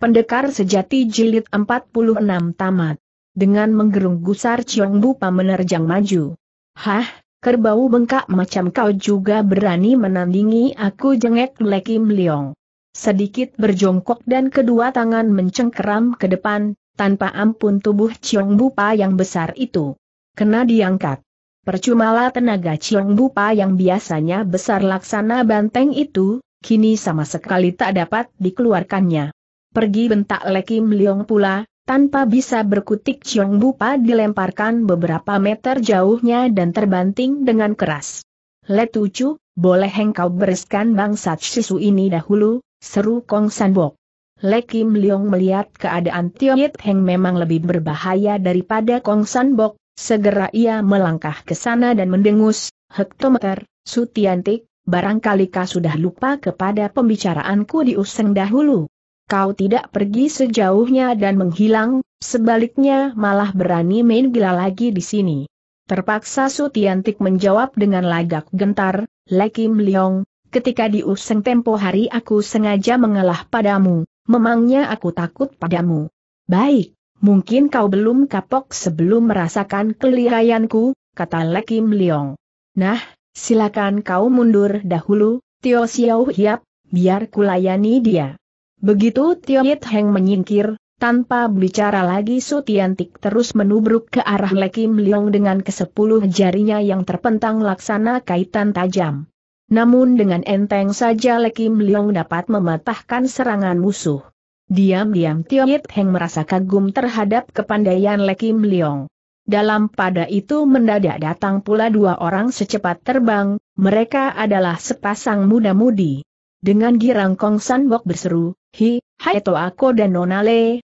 Pendekar sejati jilid 46 tamat. Dengan menggerung gusar Chiong Bupa menerjang maju. Hah, kerbau bengkak macam kau juga berani menandingi aku jengek Lekim Leong. Sedikit berjongkok dan kedua tangan mencengkeram ke depan, tanpa ampun tubuh Chiong Bupa yang besar itu. Kena diangkat. Percumalah tenaga Chiong Bupa yang biasanya besar laksana banteng itu, kini sama sekali tak dapat dikeluarkannya. Pergi bentak Lekim Liong pula, tanpa bisa berkutik Chiong Bupa dilemparkan beberapa meter jauhnya dan terbanting dengan keras. Letucu, boleh engkau bereskan bangsat sisu ini dahulu, seru Kong Sanbok. Lekim Liong melihat keadaan Tio Yit Heng memang lebih berbahaya daripada Kong Sanbok, segera ia melangkah ke sana dan mendengus, hektometer, sutiantik, barangkali kau sudah lupa kepada pembicaraanku di Useng dahulu kau tidak pergi sejauhnya dan menghilang, sebaliknya malah berani main gila lagi di sini. Terpaksa Sutiantik menjawab dengan lagak gentar, Lekim Leong, ketika diuseng tempo hari aku sengaja mengalah padamu, memangnya aku takut padamu. Baik, mungkin kau belum kapok sebelum merasakan kelihayanku, kata Lekim Leong. Nah, silakan kau mundur dahulu, Tio Xiao Hiap, biar kulayani dia. Begitu Tio Yit Heng menyingkir, tanpa bicara lagi Sutiantik terus menubruk ke arah Lekim Liong dengan kesepuluh jarinya yang terpentang laksana kaitan tajam. Namun dengan enteng saja Lekim Liong dapat mematahkan serangan musuh. Diam-diam Tio Yit Heng merasa kagum terhadap kepandaian Lekim Liong. Dalam pada itu mendadak datang pula dua orang secepat terbang, mereka adalah sepasang muda-mudi. Dengan girang Kong San Bok berseru, Hi, hai aku dan Nona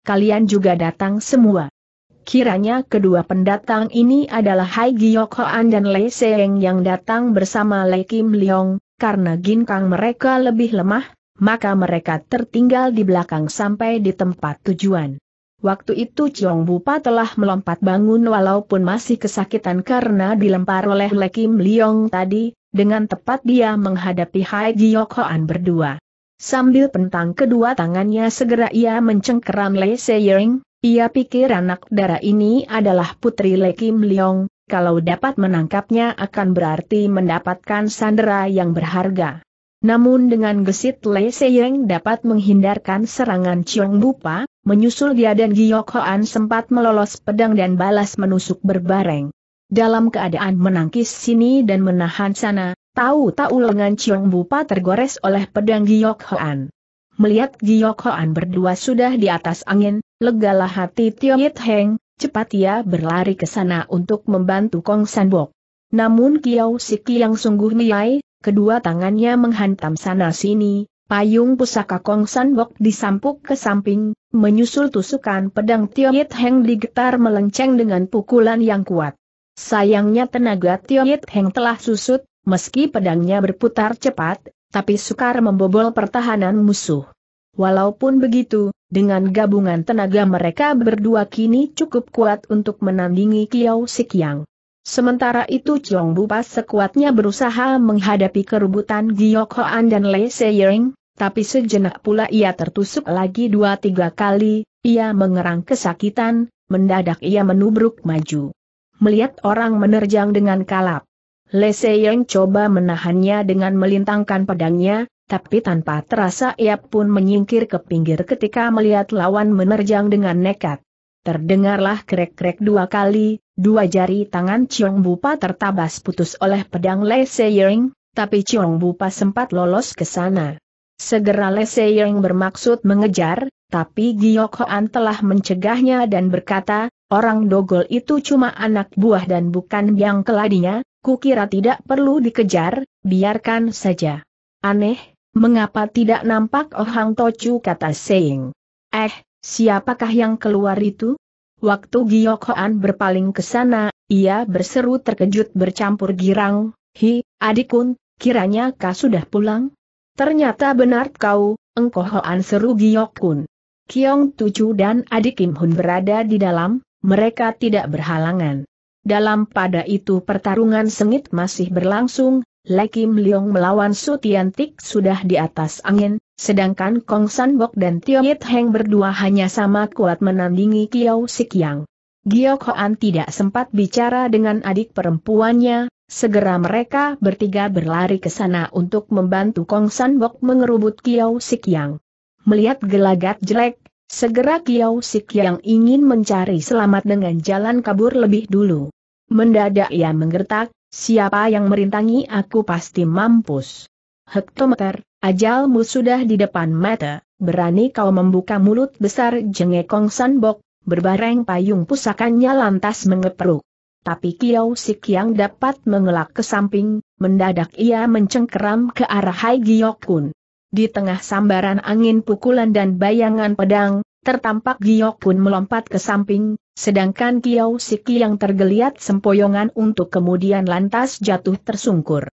kalian juga datang semua. Kiranya kedua pendatang ini adalah Hai Giok Hoan dan Lei Seeng yang datang bersama Lei Kim Leong, karena ginkang mereka lebih lemah, maka mereka tertinggal di belakang sampai di tempat tujuan. Waktu itu Chiong Bupa telah melompat bangun walaupun masih kesakitan karena dilempar oleh Lekim Liong tadi, dengan tepat dia menghadapi Hai Giok Hoan berdua. Sambil pentang kedua tangannya segera ia mencengkeram Lei Seyering, ia pikir anak darah ini adalah putri Lei Kim Leong, kalau dapat menangkapnya akan berarti mendapatkan sandera yang berharga. Namun dengan gesit Lei Seyeng dapat menghindarkan serangan Chiong Bupa, menyusul dia dan Giyok Hoan sempat melolos pedang dan balas menusuk berbareng. Dalam keadaan menangkis sini dan menahan sana, Tahu-tahu lengan Chiong Bupa tergores oleh pedang Giyok Hoan. Melihat Giyok Hoan berdua sudah di atas angin, legalah hati Tio Yit Heng, cepat ia berlari ke sana untuk membantu Kong San Sanbok. Namun Kiao Siki yang sungguh niai, kedua tangannya menghantam sana-sini, payung pusaka Kong San Sanbok disampuk ke samping, menyusul tusukan pedang Tio Yit Heng digetar melenceng dengan pukulan yang kuat. Sayangnya tenaga Tio Yit Heng telah susut, Meski pedangnya berputar cepat, tapi sukar membobol pertahanan musuh. Walaupun begitu, dengan gabungan tenaga mereka berdua kini cukup kuat untuk menandingi Kiao Sikyang. Sementara itu Chong Bupas sekuatnya berusaha menghadapi kerubutan Giyok Hoan dan Lei Seiring, tapi sejenak pula ia tertusuk lagi dua tiga kali, ia mengerang kesakitan, mendadak ia menubruk maju. Melihat orang menerjang dengan kalap. Lese Yang coba menahannya dengan melintangkan pedangnya, tapi tanpa terasa ia pun menyingkir ke pinggir ketika melihat lawan menerjang dengan nekat. Terdengarlah krek-krek dua kali, dua jari tangan Chiong Bupa tertabas putus oleh pedang Le Seyeng, tapi Chiong Bupa sempat lolos ke sana. Segera Le Seyeng bermaksud mengejar, tapi Giyok Hoan telah mencegahnya dan berkata, orang dogol itu cuma anak buah dan bukan yang keladinya, Kukira tidak perlu dikejar, biarkan saja. Aneh, mengapa tidak nampak Oh Hang Tochu kata Seing. Eh, siapakah yang keluar itu? Waktu Giyokhoan berpaling ke sana, ia berseru terkejut bercampur girang, Hi, adikun, kiranya kau sudah pulang? Ternyata benar kau, engkau Hoan seru Giyokun. Kiong Tucu dan adik Kim Hun berada di dalam, mereka tidak berhalangan. Dalam pada itu pertarungan sengit masih berlangsung, Le Kim Leong melawan Su Tik sudah di atas angin, sedangkan Kong San Bok dan Tio Yit Heng berdua hanya sama kuat menandingi Kiao Sikyang. Giok Hoan tidak sempat bicara dengan adik perempuannya, segera mereka bertiga berlari ke sana untuk membantu Kong San Bok mengerubut Kiao Sikyang. Melihat gelagat jelek, Segera kiau Sik yang ingin mencari selamat dengan jalan kabur lebih dulu. Mendadak ia menggertak, siapa yang merintangi aku pasti mampus. Hektometer, ajalmu sudah di depan mata, berani kau membuka mulut besar jengekong sanbok, berbareng payung pusakannya lantas mengeperuk. Tapi kiau Sik yang dapat mengelak ke samping, mendadak ia mencengkeram ke arah Hai giokun. Di tengah sambaran angin pukulan dan bayangan pedang, tertampak Giok pun melompat ke samping, sedangkan Kiao Siki yang tergeliat sempoyongan untuk kemudian lantas jatuh tersungkur.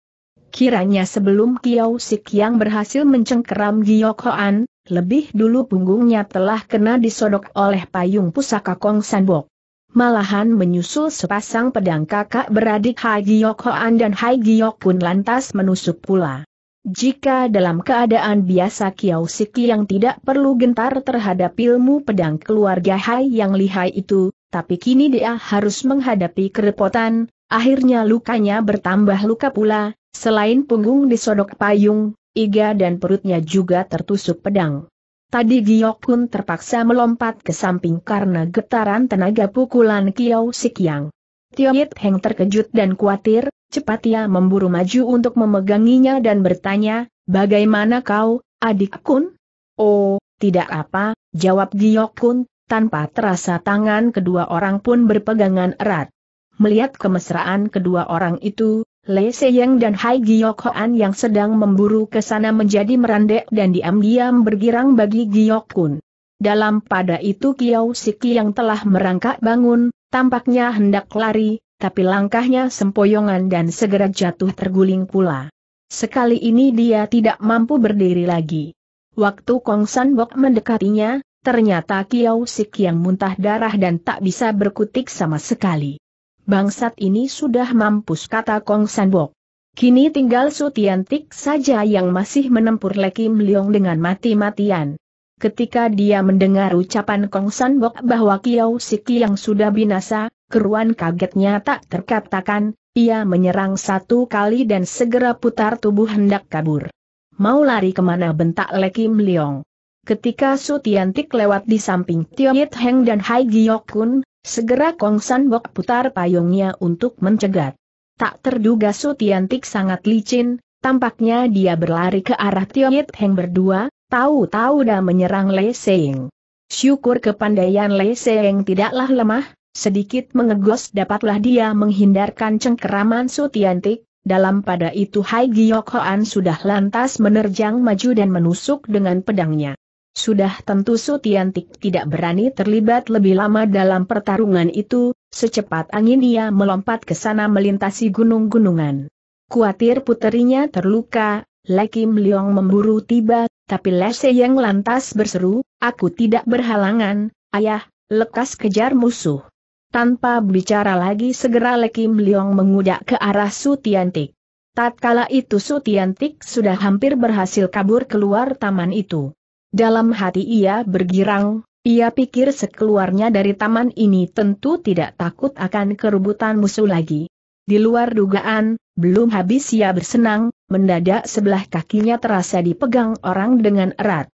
Kiranya sebelum Kiao Sik yang berhasil mencengkeram Giok Hoan, lebih dulu punggungnya telah kena disodok oleh payung pusaka Kong Sanbok. Malahan menyusul sepasang pedang kakak beradik Hai Giok Hoan dan Hai Giok pun lantas menusuk pula. Jika dalam keadaan biasa Kiao Siki yang tidak perlu gentar terhadap ilmu pedang keluarga Hai yang lihai itu, tapi kini dia harus menghadapi kerepotan, akhirnya lukanya bertambah luka pula, selain punggung disodok payung, iga dan perutnya juga tertusuk pedang. Tadi Giok pun terpaksa melompat ke samping karena getaran tenaga pukulan Kiao Sik yang Tio Yit Heng terkejut dan khawatir, cepat ia memburu maju untuk memeganginya dan bertanya, bagaimana kau, adik kun? Oh, tidak apa, jawab Giyok kun, tanpa terasa tangan kedua orang pun berpegangan erat. Melihat kemesraan kedua orang itu, Le Seyeng dan Hai Giyok Hoan yang sedang memburu ke sana menjadi merandek dan diam-diam bergirang bagi Giyok kun. Dalam pada itu Kiau Siki yang telah merangkak bangun, tampaknya hendak lari, tapi langkahnya sempoyongan dan segera jatuh terguling pula. Sekali ini dia tidak mampu berdiri lagi. Waktu Kong San Bok mendekatinya, ternyata Kiau Sik yang muntah darah dan tak bisa berkutik sama sekali. Bangsat ini sudah mampus kata Kong San Bok. Kini tinggal Sutiantik saja yang masih menempuh Lekim Liong dengan mati-matian. Ketika dia mendengar ucapan Kong San Bok bahwa Kiao Siki yang sudah binasa, keruan kagetnya tak terkatakan, ia menyerang satu kali dan segera putar tubuh hendak kabur. Mau lari kemana bentak Le Kim Leong. Ketika Su Tiantik lewat di samping Tio Yit Heng dan Hai Giok Kun, segera Kong San Bok putar payungnya untuk mencegat. Tak terduga Su Tiantik sangat licin, tampaknya dia berlari ke arah Tio Yit Heng berdua, Tahu-tahu dah menyerang Le Seng. Syukur kepandaian Le Seng tidaklah lemah, sedikit mengegos dapatlah dia menghindarkan cengkeraman Sutiantik, dalam pada itu Hai Giok Hoan sudah lantas menerjang maju dan menusuk dengan pedangnya. Sudah tentu Sutiantik tidak berani terlibat lebih lama dalam pertarungan itu, secepat angin ia melompat ke sana melintasi gunung-gunungan. Kuatir puterinya terluka, Lekim Liong memburu tiba tapi Lese yang lantas berseru, aku tidak berhalangan, ayah, lekas kejar musuh. Tanpa bicara lagi segera Lekim Liong mengudak ke arah Sutiantik. Tatkala itu Sutiantik sudah hampir berhasil kabur keluar taman itu. Dalam hati ia bergirang, ia pikir sekeluarnya dari taman ini tentu tidak takut akan kerubutan musuh lagi. Di luar dugaan, belum habis ia bersenang, mendadak sebelah kakinya terasa dipegang orang dengan erat.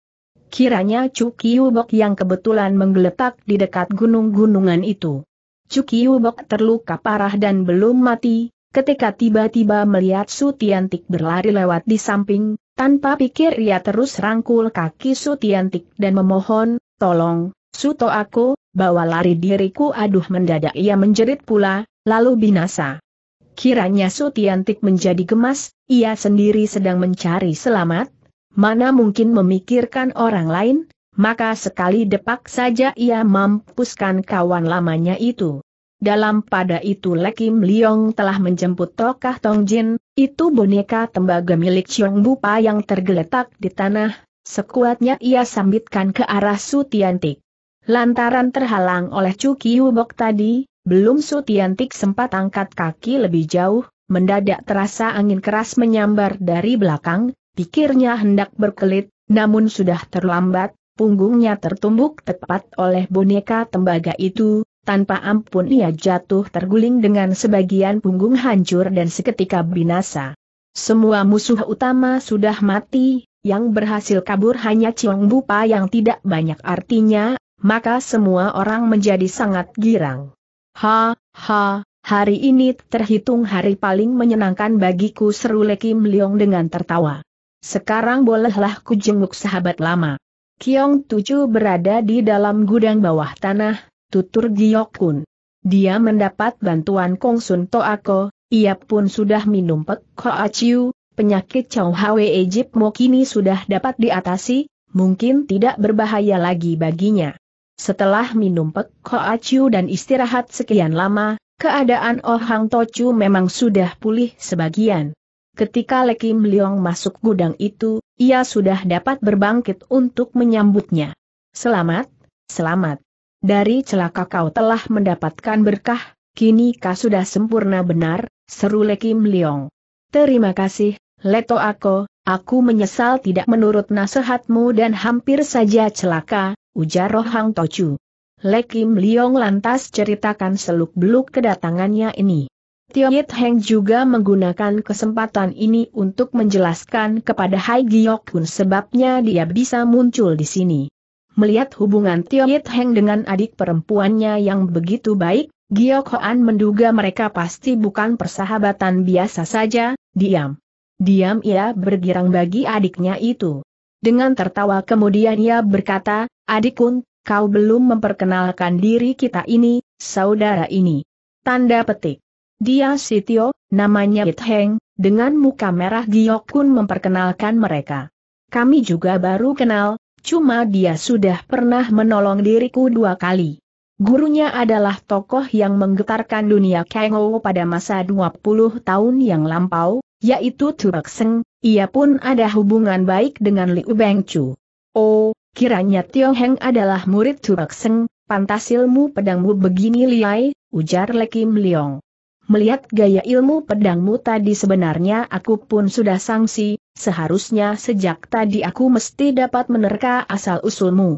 Kiranya Cukiubok yang kebetulan menggeletak di dekat gunung-gunungan itu. Cukiubok terluka parah dan belum mati, ketika tiba-tiba melihat Sutiantik berlari lewat di samping, tanpa pikir ia terus rangkul kaki Sutiantik dan memohon, tolong, Suto aku, bawa lari diriku aduh mendadak ia menjerit pula, lalu binasa. Kiranya Sutiantik menjadi gemas, ia sendiri sedang mencari selamat, mana mungkin memikirkan orang lain, maka sekali depak saja ia mampuskan kawan lamanya itu. Dalam pada itu Lekim Liong telah menjemput Tokah Tongjin, itu boneka tembaga milik Chiong Bupa yang tergeletak di tanah, sekuatnya ia sambitkan ke arah Sutiantik. Lantaran terhalang oleh Cuki Hubok tadi, belum Sutiantik sempat angkat kaki lebih jauh, mendadak terasa angin keras menyambar dari belakang, pikirnya hendak berkelit, namun sudah terlambat, punggungnya tertumbuk tepat oleh boneka tembaga itu, tanpa ampun ia jatuh terguling dengan sebagian punggung hancur dan seketika binasa. Semua musuh utama sudah mati, yang berhasil kabur hanya Ciong Bupa yang tidak banyak artinya, maka semua orang menjadi sangat girang. Ha, ha, hari ini terhitung hari paling menyenangkan bagiku seru Kim Leong dengan tertawa. Sekarang bolehlah ku jenguk sahabat lama. Kiong Tucu berada di dalam gudang bawah tanah, tutur Giok Kun. Dia mendapat bantuan Kong Sun Toako, ia pun sudah minum Pek Ko Chiu, penyakit Chow Hwe Ejip Mo kini sudah dapat diatasi, mungkin tidak berbahaya lagi baginya. Setelah minum pek Acu dan istirahat sekian lama, keadaan Oh Hang Tochu memang sudah pulih sebagian. Ketika Kim Leong masuk gudang itu, ia sudah dapat berbangkit untuk menyambutnya. Selamat, selamat. Dari celaka kau telah mendapatkan berkah, kini kau sudah sempurna benar, seru Kim Leong. Terima kasih, Leto Ako, aku menyesal tidak menurut nasihatmu dan hampir saja celaka, ujar Rohang Tochu. Lekim Liong lantas ceritakan seluk-beluk kedatangannya ini. Tio Yit Heng juga menggunakan kesempatan ini untuk menjelaskan kepada Hai Giok Kun sebabnya dia bisa muncul di sini. Melihat hubungan Tio Yit Heng dengan adik perempuannya yang begitu baik, Giok Hoan menduga mereka pasti bukan persahabatan biasa saja, diam. Diam ia bergirang bagi adiknya itu. Dengan tertawa kemudian ia berkata, adikun, kau belum memperkenalkan diri kita ini, saudara ini. Tanda petik. Dia Sitio, namanya Heng, dengan muka merah kun memperkenalkan mereka. Kami juga baru kenal, cuma dia sudah pernah menolong diriku dua kali. Gurunya adalah tokoh yang menggetarkan dunia Kengo pada masa 20 tahun yang lampau, yaitu Turek Seng, ia pun ada hubungan baik dengan Liu Bengcu. Oh, kiranya Tio Heng adalah murid Turek Seng, pantas ilmu pedangmu begini liai, ujar Kim Liong. Melihat gaya ilmu pedangmu tadi sebenarnya aku pun sudah sangsi, seharusnya sejak tadi aku mesti dapat menerka asal-usulmu.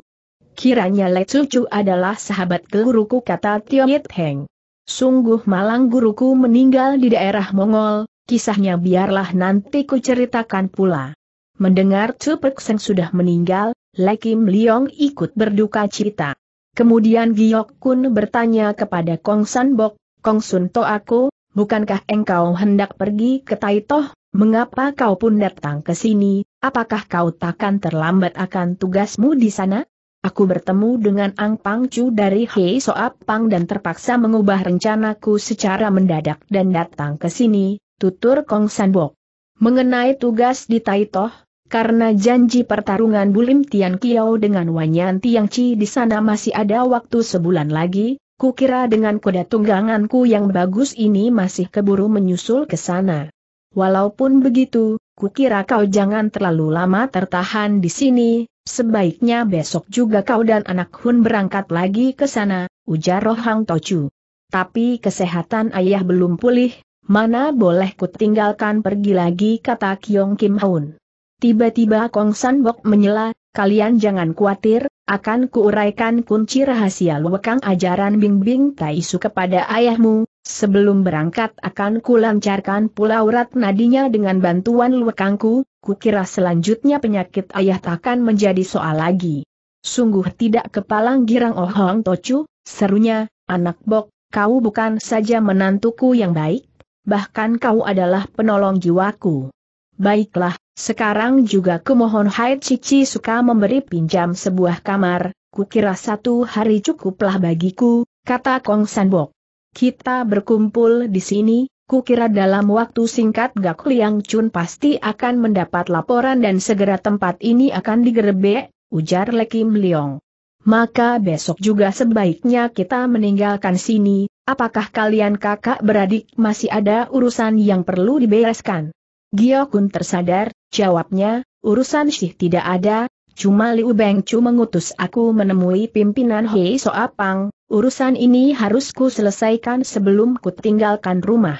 Kiranya Le Cucu adalah sahabat guruku kata Tio Yit Heng. Sungguh malang guruku meninggal di daerah Mongol, kisahnya biarlah nanti ku ceritakan pula. Mendengar Chu Pek Seng sudah meninggal, Le Kim Leong ikut berduka cita. Kemudian Giok Kun bertanya kepada Kong San Bok, Kong Sun To aku, bukankah engkau hendak pergi ke Taitoh? Mengapa kau pun datang ke sini? Apakah kau takkan terlambat akan tugasmu di sana? Aku bertemu dengan Ang Pang Chu dari Hei Soap Pang dan terpaksa mengubah rencanaku secara mendadak dan datang ke sini, tutur Kong Sanbok. Mengenai tugas di Toh, karena janji pertarungan Bulim Tian Kiao dengan Wanyan Tiang Chi di sana masih ada waktu sebulan lagi, kukira dengan kuda tungganganku yang bagus ini masih keburu menyusul ke sana. Walaupun begitu, kukira kau jangan terlalu lama tertahan di sini, Sebaiknya besok juga kau dan anak Hun berangkat lagi ke sana, ujar Rohang Tochu. Tapi kesehatan ayah belum pulih, mana boleh kutinggalkan pergi lagi kata Kyong Kim Hun. Tiba-tiba Kong San Bok menyela, kalian jangan khawatir, akan kuuraikan kunci rahasia luwekang ajaran Bing Bing Taisu kepada ayahmu, Sebelum berangkat akan kulancarkan pula urat nadinya dengan bantuan luekangku, kukira selanjutnya penyakit ayah takkan menjadi soal lagi. Sungguh tidak kepalang girang Ohong oh Tocu, serunya, anak bok, kau bukan saja menantuku yang baik, bahkan kau adalah penolong jiwaku. Baiklah, sekarang juga kemohon Hai Cici suka memberi pinjam sebuah kamar, kukira satu hari cukuplah bagiku, kata Kong Sanbok kita berkumpul di sini, kukira dalam waktu singkat Gak Liang Chun pasti akan mendapat laporan dan segera tempat ini akan digerebek, ujar Le Kim Leong. Maka besok juga sebaiknya kita meninggalkan sini, apakah kalian kakak beradik masih ada urusan yang perlu dibereskan? Giokun tersadar, jawabnya, urusan sih tidak ada, cuma Liu Beng Chu mengutus aku menemui pimpinan Hei Soapang, Urusan ini harus ku selesaikan sebelum ku tinggalkan rumah.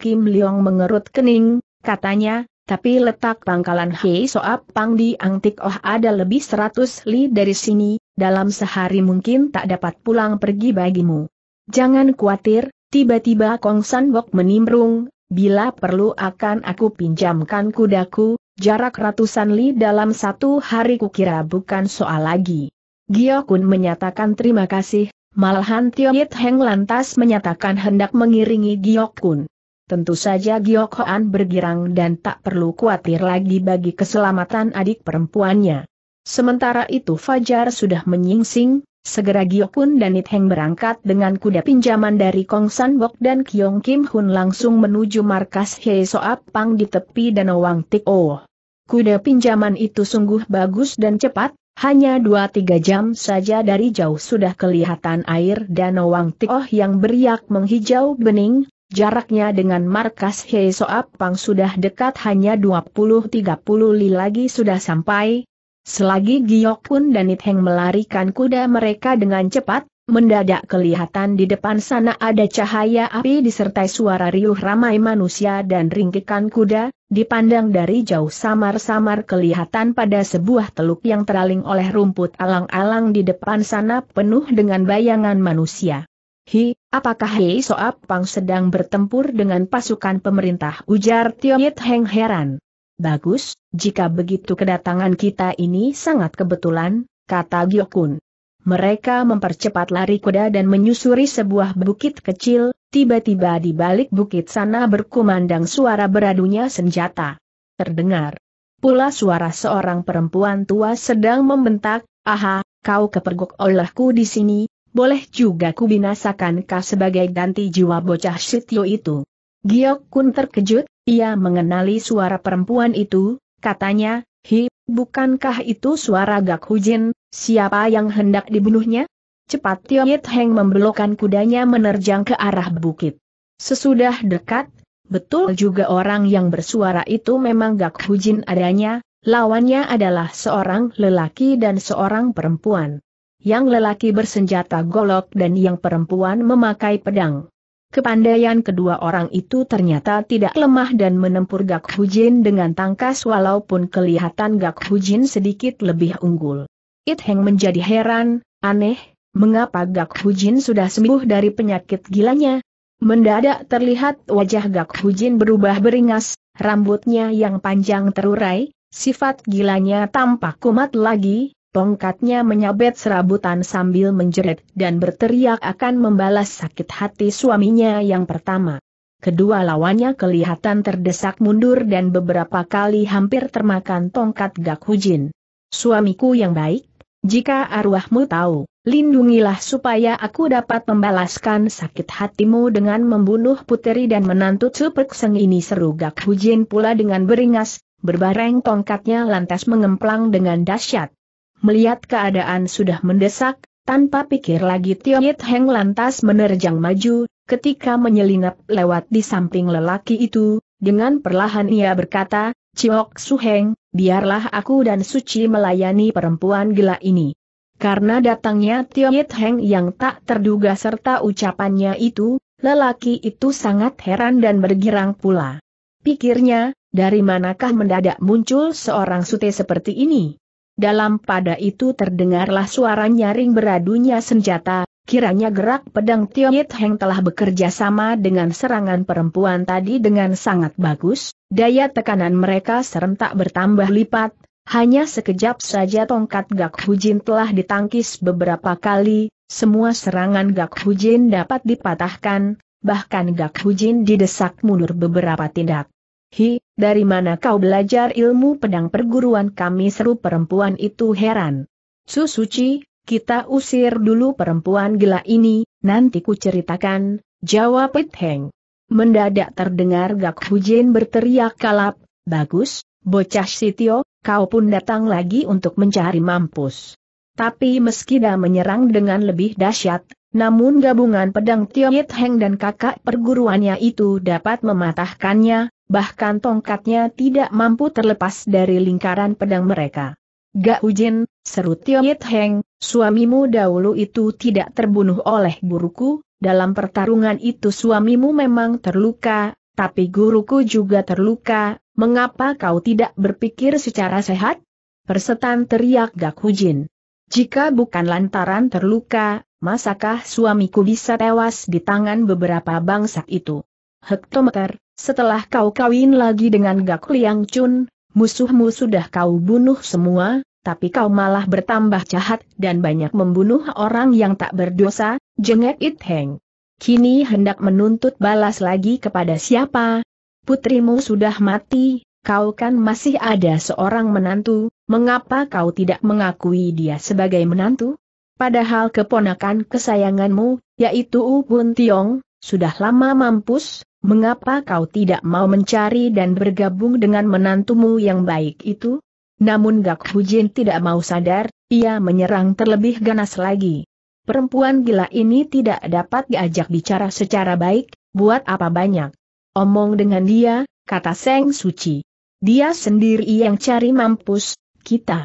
Kim Leong mengerut kening, katanya, tapi letak pangkalan Hei Soap Pang di Angtik Oh ada lebih seratus li dari sini, dalam sehari mungkin tak dapat pulang pergi bagimu. Jangan khawatir, tiba-tiba Kong San Wok menimbrung, bila perlu akan aku pinjamkan kudaku, jarak ratusan li dalam satu hari kukira bukan soal lagi. Gio Kun menyatakan terima kasih, malahan Tio Yit Heng lantas menyatakan hendak mengiringi Gio Kun. Tentu saja Gio Koan bergirang dan tak perlu khawatir lagi bagi keselamatan adik perempuannya. Sementara itu Fajar sudah menyingsing, segera Gio Kun dan Yit Heng berangkat dengan kuda pinjaman dari Kong San Bok dan Kyong Kim Hun langsung menuju markas Hei Soap Pang di tepi Danau Wang Tik Oh. Kuda pinjaman itu sungguh bagus dan cepat, hanya dua-tiga jam saja dari jauh sudah kelihatan air danau Wang Tioh yang beriak menghijau bening, jaraknya dengan markas Hei Pang sudah dekat hanya dua puluh tiga puluh li lagi sudah sampai. Selagi Giok pun dan Heng melarikan kuda mereka dengan cepat, Mendadak kelihatan di depan sana ada cahaya api disertai suara riuh ramai manusia dan ringkikan kuda, dipandang dari jauh samar-samar kelihatan pada sebuah teluk yang teraling oleh rumput alang-alang di depan sana penuh dengan bayangan manusia. Hi, apakah Hei Soap Pang sedang bertempur dengan pasukan pemerintah? Ujar Tio Yit Heng heran. Bagus, jika begitu kedatangan kita ini sangat kebetulan, kata Gyokun. Mereka mempercepat lari kuda dan menyusuri sebuah bukit kecil, tiba-tiba di balik bukit sana berkumandang suara beradunya senjata. Terdengar pula suara seorang perempuan tua sedang membentak, Aha, kau kepergok olehku di sini, boleh juga ku binasakan kau sebagai ganti jiwa bocah sityo itu. Giok Kun terkejut, ia mengenali suara perempuan itu, katanya, Hi, bukankah itu suara Gak Hujin, Siapa yang hendak dibunuhnya? Cepat Tio Yit Heng membelokkan kudanya menerjang ke arah bukit. Sesudah dekat, betul juga orang yang bersuara itu memang Gak Hujin adanya, lawannya adalah seorang lelaki dan seorang perempuan. Yang lelaki bersenjata golok dan yang perempuan memakai pedang. Kepandaian kedua orang itu ternyata tidak lemah dan menempur Gak Hujin dengan tangkas walaupun kelihatan Gak Hujin sedikit lebih unggul. It Heng menjadi heran, aneh, mengapa Gak Hujin sudah sembuh dari penyakit gilanya? Mendadak terlihat wajah Gak Hujin berubah beringas, rambutnya yang panjang terurai, sifat gilanya tampak kumat lagi, tongkatnya menyabet serabutan sambil menjerit dan berteriak akan membalas sakit hati suaminya yang pertama. Kedua lawannya kelihatan terdesak mundur dan beberapa kali hampir termakan tongkat Gak Hujin. Suamiku yang baik, jika arwahmu tahu, lindungilah supaya aku dapat membalaskan sakit hatimu dengan membunuh puteri dan menantu Cupek Seng ini seru Gak Hujin pula dengan beringas, berbareng tongkatnya lantas mengemplang dengan dahsyat. Melihat keadaan sudah mendesak, tanpa pikir lagi Tio Yit Heng lantas menerjang maju, ketika menyelinap lewat di samping lelaki itu, dengan perlahan ia berkata, Ciok Suheng, biarlah aku dan Suci melayani perempuan gila ini. Karena datangnya Tio Yit Heng yang tak terduga serta ucapannya itu, lelaki itu sangat heran dan bergirang pula. Pikirnya, dari manakah mendadak muncul seorang sute seperti ini? Dalam pada itu terdengarlah suara nyaring beradunya senjata, kiranya gerak pedang Tio Yit Heng telah bekerja sama dengan serangan perempuan tadi dengan sangat bagus, Daya tekanan mereka serentak bertambah lipat, hanya sekejap saja tongkat Gak Hujin telah ditangkis beberapa kali, semua serangan Gak Hujin dapat dipatahkan, bahkan Gak Hujin didesak mundur beberapa tindak. Hi, dari mana kau belajar ilmu pedang perguruan kami seru perempuan itu heran. Su Suci, kita usir dulu perempuan gila ini, nanti ku ceritakan, jawab It Heng. Mendadak terdengar Gak Hujen berteriak kalap, bagus, bocah Sitio, kau pun datang lagi untuk mencari mampus. Tapi meski dah menyerang dengan lebih dahsyat, namun gabungan pedang Tio Yit Heng dan kakak perguruannya itu dapat mematahkannya, bahkan tongkatnya tidak mampu terlepas dari lingkaran pedang mereka. Gak Hujin, seru Tio Yit Heng, suamimu dahulu itu tidak terbunuh oleh guruku, dalam pertarungan itu suamimu memang terluka, tapi guruku juga terluka, mengapa kau tidak berpikir secara sehat? Persetan teriak Gak Hujin. Jika bukan lantaran terluka, masakah suamiku bisa tewas di tangan beberapa bangsa itu? Hektometer, setelah kau kawin lagi dengan Gak Liang Chun, musuhmu sudah kau bunuh semua, tapi kau malah bertambah jahat dan banyak membunuh orang yang tak berdosa, jengek It Heng. Kini hendak menuntut balas lagi kepada siapa? Putrimu sudah mati, kau kan masih ada seorang menantu, mengapa kau tidak mengakui dia sebagai menantu? Padahal keponakan kesayanganmu, yaitu Ubun Tiong, sudah lama mampus, mengapa kau tidak mau mencari dan bergabung dengan menantumu yang baik itu? Namun Gak Hujin tidak mau sadar, ia menyerang terlebih ganas lagi. Perempuan gila ini tidak dapat diajak bicara secara baik, buat apa banyak. Omong dengan dia, kata Seng Suci. Dia sendiri yang cari mampus, kita.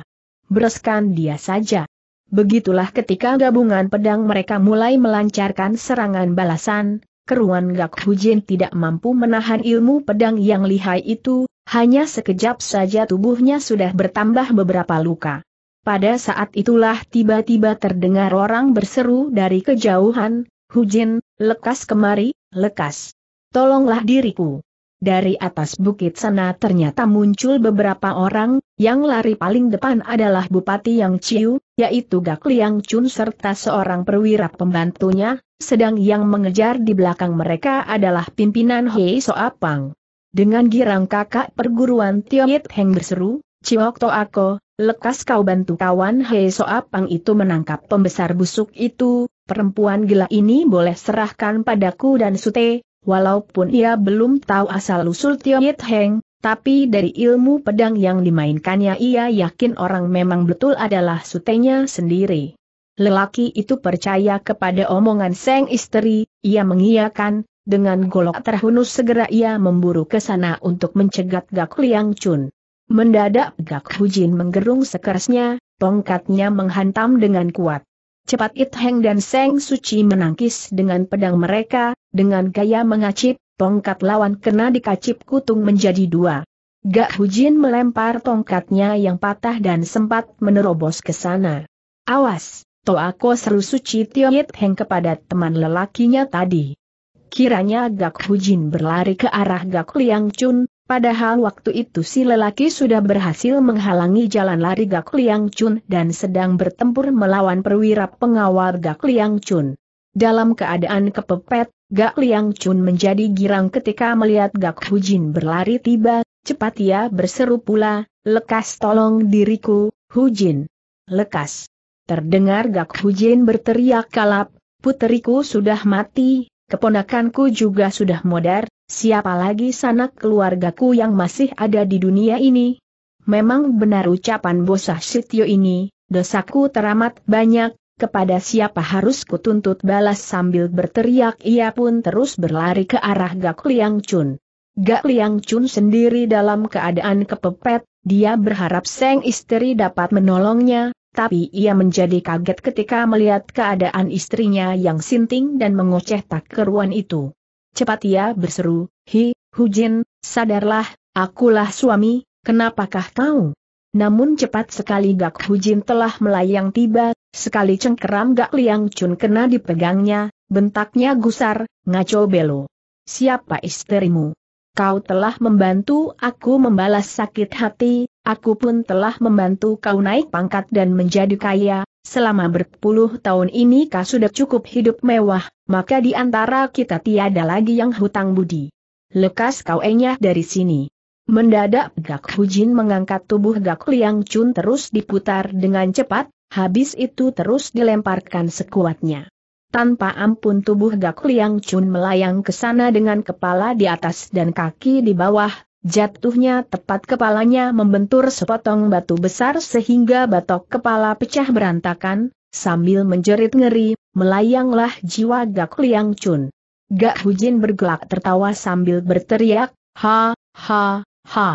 Bereskan dia saja. Begitulah ketika gabungan pedang mereka mulai melancarkan serangan balasan, keruan Gak Hujin tidak mampu menahan ilmu pedang yang lihai itu, hanya sekejap saja tubuhnya sudah bertambah beberapa luka. Pada saat itulah tiba-tiba terdengar orang berseru dari kejauhan, Hujin, lekas kemari, lekas. Tolonglah diriku. Dari atas bukit sana ternyata muncul beberapa orang, yang lari paling depan adalah Bupati Yang Ciu, yaitu Gak Liang Chun serta seorang perwira pembantunya, sedang yang mengejar di belakang mereka adalah pimpinan Hei Soapang. Dengan girang kakak perguruan Tiongit Heng berseru, Ciok Ako, lekas kau bantu kawan Hei Soapang itu menangkap pembesar busuk itu, perempuan gila ini boleh serahkan padaku dan Sute, walaupun ia belum tahu asal-usul Tiongit Heng, tapi dari ilmu pedang yang dimainkannya ia yakin orang memang betul adalah sutenya sendiri. Lelaki itu percaya kepada omongan seng istri, ia mengiyakan, dengan golok terhunus segera ia memburu ke sana untuk mencegat Gak Liang Chun. Mendadak Gak Hujin menggerung sekerasnya, tongkatnya menghantam dengan kuat. Cepat It Heng dan Seng Suci menangkis dengan pedang mereka, dengan gaya mengacip, tongkat lawan kena dikacip kutung menjadi dua. Gak Hujin melempar tongkatnya yang patah dan sempat menerobos ke sana. Awas, aku seru suci Yit Heng kepada teman lelakinya tadi. Kiranya Gak Hujin berlari ke arah Gak Liang Chun, padahal waktu itu si lelaki sudah berhasil menghalangi jalan lari Gak Liang Chun dan sedang bertempur melawan perwira pengawal Gak Liang Chun. Dalam keadaan kepepet, Gak Liang Chun menjadi girang ketika melihat Gak Jin berlari tiba, cepat ia berseru pula, lekas tolong diriku, Hujin. Lekas. Terdengar Gak Jin berteriak kalap, puteriku sudah mati, keponakanku juga sudah modar, siapa lagi sanak keluargaku yang masih ada di dunia ini? Memang benar ucapan bosah Sityo ini, dosaku teramat banyak, kepada siapa harus kutuntut balas sambil berteriak ia pun terus berlari ke arah Gak Liang Chun. Gak Liang Chun sendiri dalam keadaan kepepet, dia berharap Seng istri dapat menolongnya, tapi ia menjadi kaget ketika melihat keadaan istrinya yang sinting dan mengoceh tak keruan itu. Cepat ia berseru, Hi, Hujin, sadarlah, akulah suami, kenapakah kau? Namun cepat sekali Gak Hujin telah melayang tiba Sekali cengkeram Gak Liang Chun kena dipegangnya, bentaknya gusar, ngaco belo. Siapa istrimu? Kau telah membantu aku membalas sakit hati, aku pun telah membantu kau naik pangkat dan menjadi kaya, selama berpuluh tahun ini kau sudah cukup hidup mewah, maka di antara kita tiada lagi yang hutang budi. Lekas kau enyah dari sini. Mendadak Gak Hujin mengangkat tubuh Gak Liang Chun terus diputar dengan cepat, habis itu terus dilemparkan sekuatnya. Tanpa ampun tubuh Gak Liang Chun melayang ke sana dengan kepala di atas dan kaki di bawah, jatuhnya tepat kepalanya membentur sepotong batu besar sehingga batok kepala pecah berantakan, sambil menjerit ngeri, melayanglah jiwa Gak Liang Chun. Gak Hujin bergelak tertawa sambil berteriak, ha, ha, ha.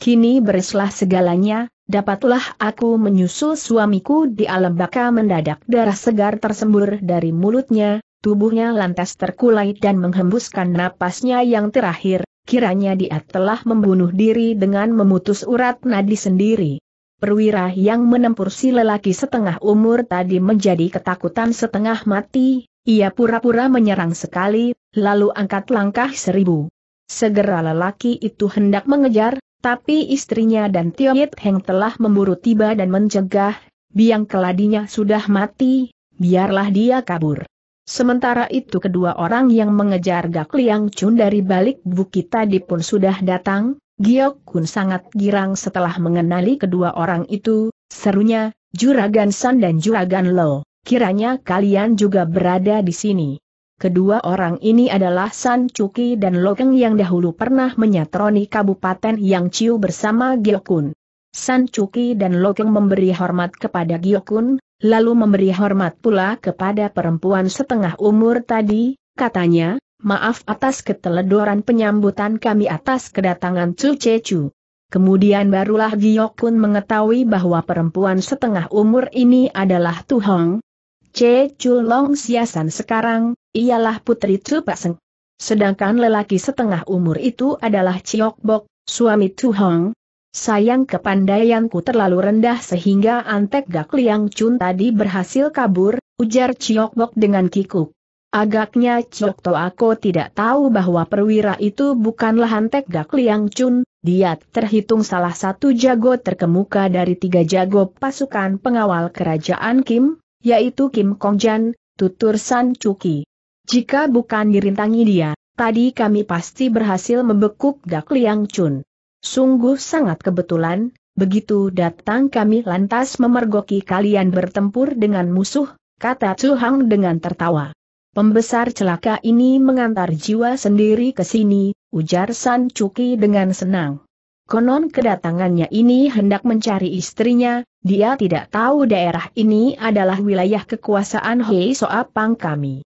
Kini bereslah segalanya, dapatlah aku menyusul suamiku di alam baka mendadak darah segar tersembur dari mulutnya, tubuhnya lantas terkulai dan menghembuskan napasnya yang terakhir, kiranya dia telah membunuh diri dengan memutus urat nadi sendiri. Perwira yang menempur si lelaki setengah umur tadi menjadi ketakutan setengah mati, ia pura-pura menyerang sekali, lalu angkat langkah seribu. Segera lelaki itu hendak mengejar, tapi istrinya dan Tio Yit Heng telah memburu tiba dan mencegah, biang keladinya sudah mati, biarlah dia kabur. Sementara itu kedua orang yang mengejar Gak Liang Chun dari balik bukit tadi pun sudah datang, Giok Kun sangat girang setelah mengenali kedua orang itu, serunya, Juragan San dan Juragan Lo, kiranya kalian juga berada di sini. Kedua orang ini adalah San Cuki dan Lokeng yang dahulu pernah menyatroni Kabupaten Yang Ciu bersama Giokun. San Cuki dan Lokeng memberi hormat kepada Giokun, lalu memberi hormat pula kepada perempuan setengah umur tadi, katanya, maaf atas keteledoran penyambutan kami atas kedatangan Chu Che Chu. Kemudian barulah Giokun mengetahui bahwa perempuan setengah umur ini adalah Tu Hong. C. Long Siasan sekarang, ialah Putri Chu Paseng. Sedangkan lelaki setengah umur itu adalah Chiok Bok, suami Chu Hong. Sayang kepandaianku terlalu rendah sehingga Antek Gak Liang Chun tadi berhasil kabur, ujar Chiok Bok dengan kikuk. Agaknya Chiok aku tidak tahu bahwa perwira itu bukanlah Antek Gak Liang Chun, dia terhitung salah satu jago terkemuka dari tiga jago pasukan pengawal kerajaan Kim, yaitu Kim Kong Kongjan, tutur San Chuki. Jika bukan dirintangi dia, tadi kami pasti berhasil membekuk Dak Liang Chun. Sungguh sangat kebetulan, begitu datang kami lantas memergoki kalian bertempur dengan musuh, kata Chu Hang dengan tertawa. Pembesar celaka ini mengantar jiwa sendiri ke sini, ujar San Chuki dengan senang. Konon kedatangannya ini hendak mencari istrinya, dia tidak tahu daerah ini adalah wilayah kekuasaan Hei Soa Pang kami.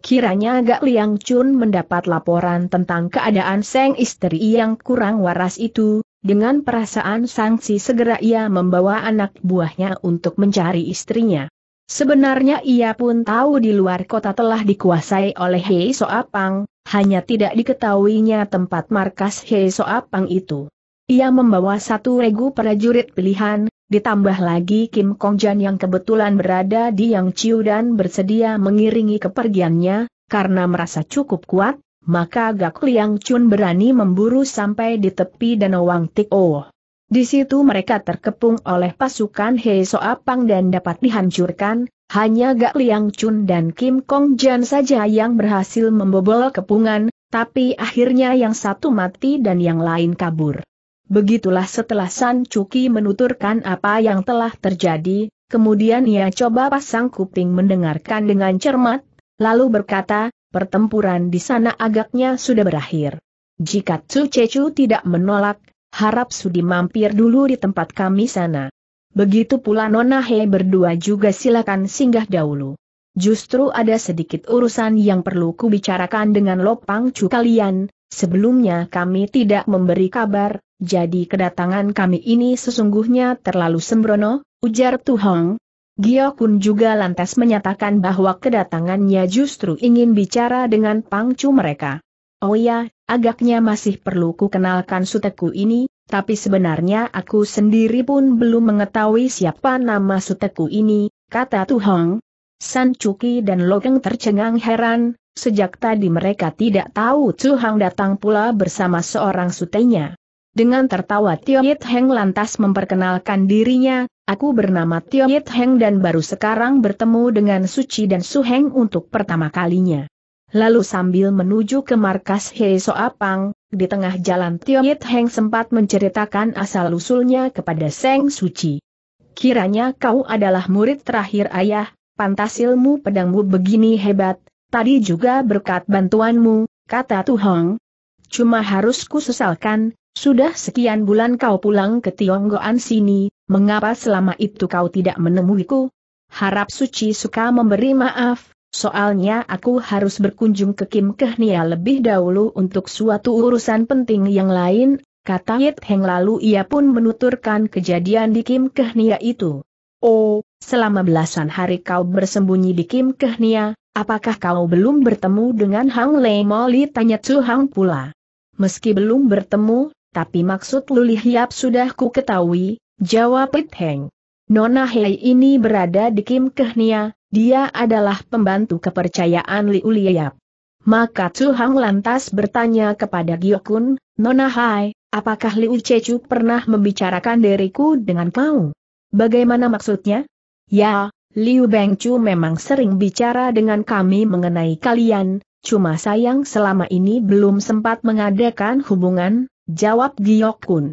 Kiranya Gak Liang Chun mendapat laporan tentang keadaan Seng istri yang kurang waras itu, dengan perasaan sanksi segera ia membawa anak buahnya untuk mencari istrinya. Sebenarnya ia pun tahu di luar kota telah dikuasai oleh Hei Soa Pang, hanya tidak diketahuinya tempat markas Hei Soa Pang itu. Ia membawa satu regu prajurit pilihan, ditambah lagi Kim Kong Jan yang kebetulan berada di Yang Chiu dan bersedia mengiringi kepergiannya, karena merasa cukup kuat, maka Gak Liang Chun berani memburu sampai di tepi Danau Wang Tik Oh. Di situ mereka terkepung oleh pasukan Hei Soapang dan dapat dihancurkan, hanya Gak Liang Chun dan Kim Kong Jan saja yang berhasil membobol kepungan, tapi akhirnya yang satu mati dan yang lain kabur. Begitulah setelah San Cuki menuturkan apa yang telah terjadi, kemudian ia coba pasang kuping mendengarkan dengan cermat, lalu berkata, pertempuran di sana agaknya sudah berakhir. Jika Tsu Cecu tidak menolak, harap Sudi mampir dulu di tempat kami sana. Begitu pula Nona He berdua juga silakan singgah dahulu justru ada sedikit urusan yang perlu kubicarakan dengan Lopang Chu kalian, sebelumnya kami tidak memberi kabar, jadi kedatangan kami ini sesungguhnya terlalu sembrono, ujar Tu Hong. Gio Kun juga lantas menyatakan bahwa kedatangannya justru ingin bicara dengan Pang Chu mereka. Oh ya, agaknya masih perlu ku kenalkan suteku ini, tapi sebenarnya aku sendiri pun belum mengetahui siapa nama suteku ini, kata Tu Hong. San Cuki dan Logeng tercengang heran, sejak tadi mereka tidak tahu Chu Hang datang pula bersama seorang sutenya. Dengan tertawa Tio Yit Heng lantas memperkenalkan dirinya, aku bernama Tio Yit Heng dan baru sekarang bertemu dengan Suci dan Su Heng untuk pertama kalinya. Lalu sambil menuju ke markas Hei So Apang, di tengah jalan Tio Yit Heng sempat menceritakan asal-usulnya kepada Seng Suci. Kiranya kau adalah murid terakhir ayah, pantas ilmu pedangmu begini hebat, tadi juga berkat bantuanmu, kata Tuhong. Cuma harus sesalkan, sudah sekian bulan kau pulang ke Tionggoan sini, mengapa selama itu kau tidak menemuiku? Harap Suci suka memberi maaf, soalnya aku harus berkunjung ke Kim Kehnia lebih dahulu untuk suatu urusan penting yang lain, kata Yit Heng lalu ia pun menuturkan kejadian di Kim Kehnia itu. Oh, Selama belasan hari kau bersembunyi di Kim Kehnia, apakah kau belum bertemu dengan Hang Lei Moli? Tanya Tzu Hang pula. Meski belum bertemu, tapi maksud Luli Hiap sudah ku ketahui, jawab Pit Heng. Nona Hei ini berada di Kim Kehnia, dia adalah pembantu kepercayaan Li Uli Maka Tzu Hang lantas bertanya kepada Giokun, Nona Hai, apakah Liu Cecu pernah membicarakan diriku dengan kau? Bagaimana maksudnya? Ya, Liu Bengcu memang sering bicara dengan kami mengenai kalian, cuma sayang selama ini belum sempat mengadakan hubungan, jawab Giok Kun.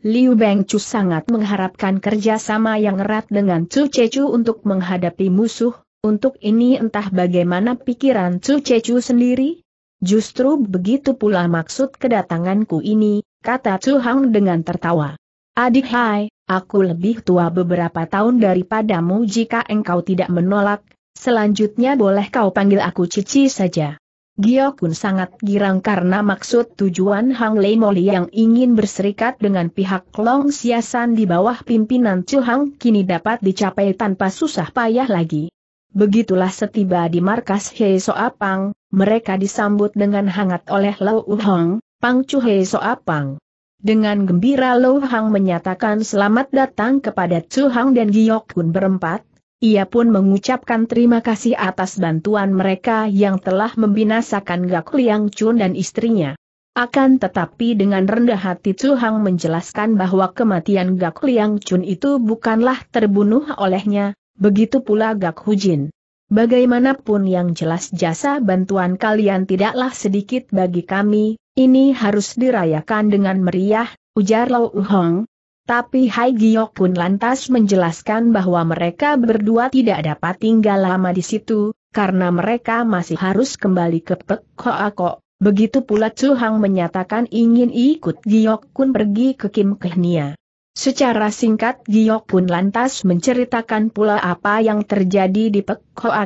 Liu Bengcu sangat mengharapkan kerjasama yang erat dengan Chu Chechu untuk menghadapi musuh, untuk ini entah bagaimana pikiran Chu Chechu sendiri? Justru begitu pula maksud kedatanganku ini, kata Chu Hang dengan tertawa. Adik hai, aku lebih tua beberapa tahun daripadamu jika engkau tidak menolak, selanjutnya boleh kau panggil aku Cici saja. Giokun sangat girang karena maksud tujuan Hang Lei Moli yang ingin berserikat dengan pihak Long Siasan di bawah pimpinan Chu Hang kini dapat dicapai tanpa susah payah lagi. Begitulah setiba di markas Hei Soapang, mereka disambut dengan hangat oleh Lau Hong, Pang Chu Hei Soapang. Dengan gembira Lo Hang menyatakan selamat datang kepada Chu Hang dan Giok Kun berempat, ia pun mengucapkan terima kasih atas bantuan mereka yang telah membinasakan Gak Liang Chun dan istrinya. Akan tetapi dengan rendah hati Chu Hang menjelaskan bahwa kematian Gak Liang Chun itu bukanlah terbunuh olehnya, begitu pula Gak Hu Jin. Bagaimanapun yang jelas jasa bantuan kalian tidaklah sedikit bagi kami, ini harus dirayakan dengan meriah, ujar Lau Hong. Tapi Hai Giok pun lantas menjelaskan bahwa mereka berdua tidak dapat tinggal lama di situ, karena mereka masih harus kembali ke Pekko Ako. Begitu pula Chu Hang menyatakan ingin ikut Giok pun pergi ke Kim Kehnia. Secara singkat Giok pun lantas menceritakan pula apa yang terjadi di Pekko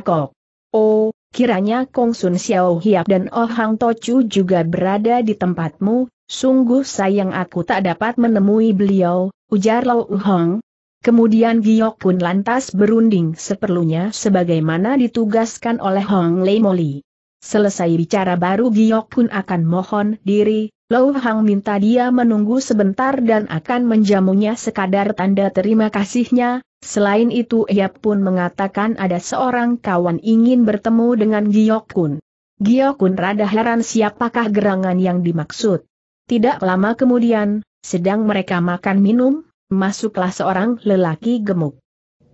Oh, Kiranya Kong Sun Xiao Hiap dan Oh Hang Chu juga berada di tempatmu, sungguh sayang aku tak dapat menemui beliau, ujar Lau Hong. Kemudian Giok pun lantas berunding seperlunya sebagaimana ditugaskan oleh Hong Lei Moli. Selesai bicara baru Giok pun akan mohon diri, Lou Hang minta dia menunggu sebentar dan akan menjamunya sekadar tanda terima kasihnya, selain itu ia pun mengatakan ada seorang kawan ingin bertemu dengan Giokun. Giokun rada heran siapakah gerangan yang dimaksud. Tidak lama kemudian, sedang mereka makan minum, masuklah seorang lelaki gemuk.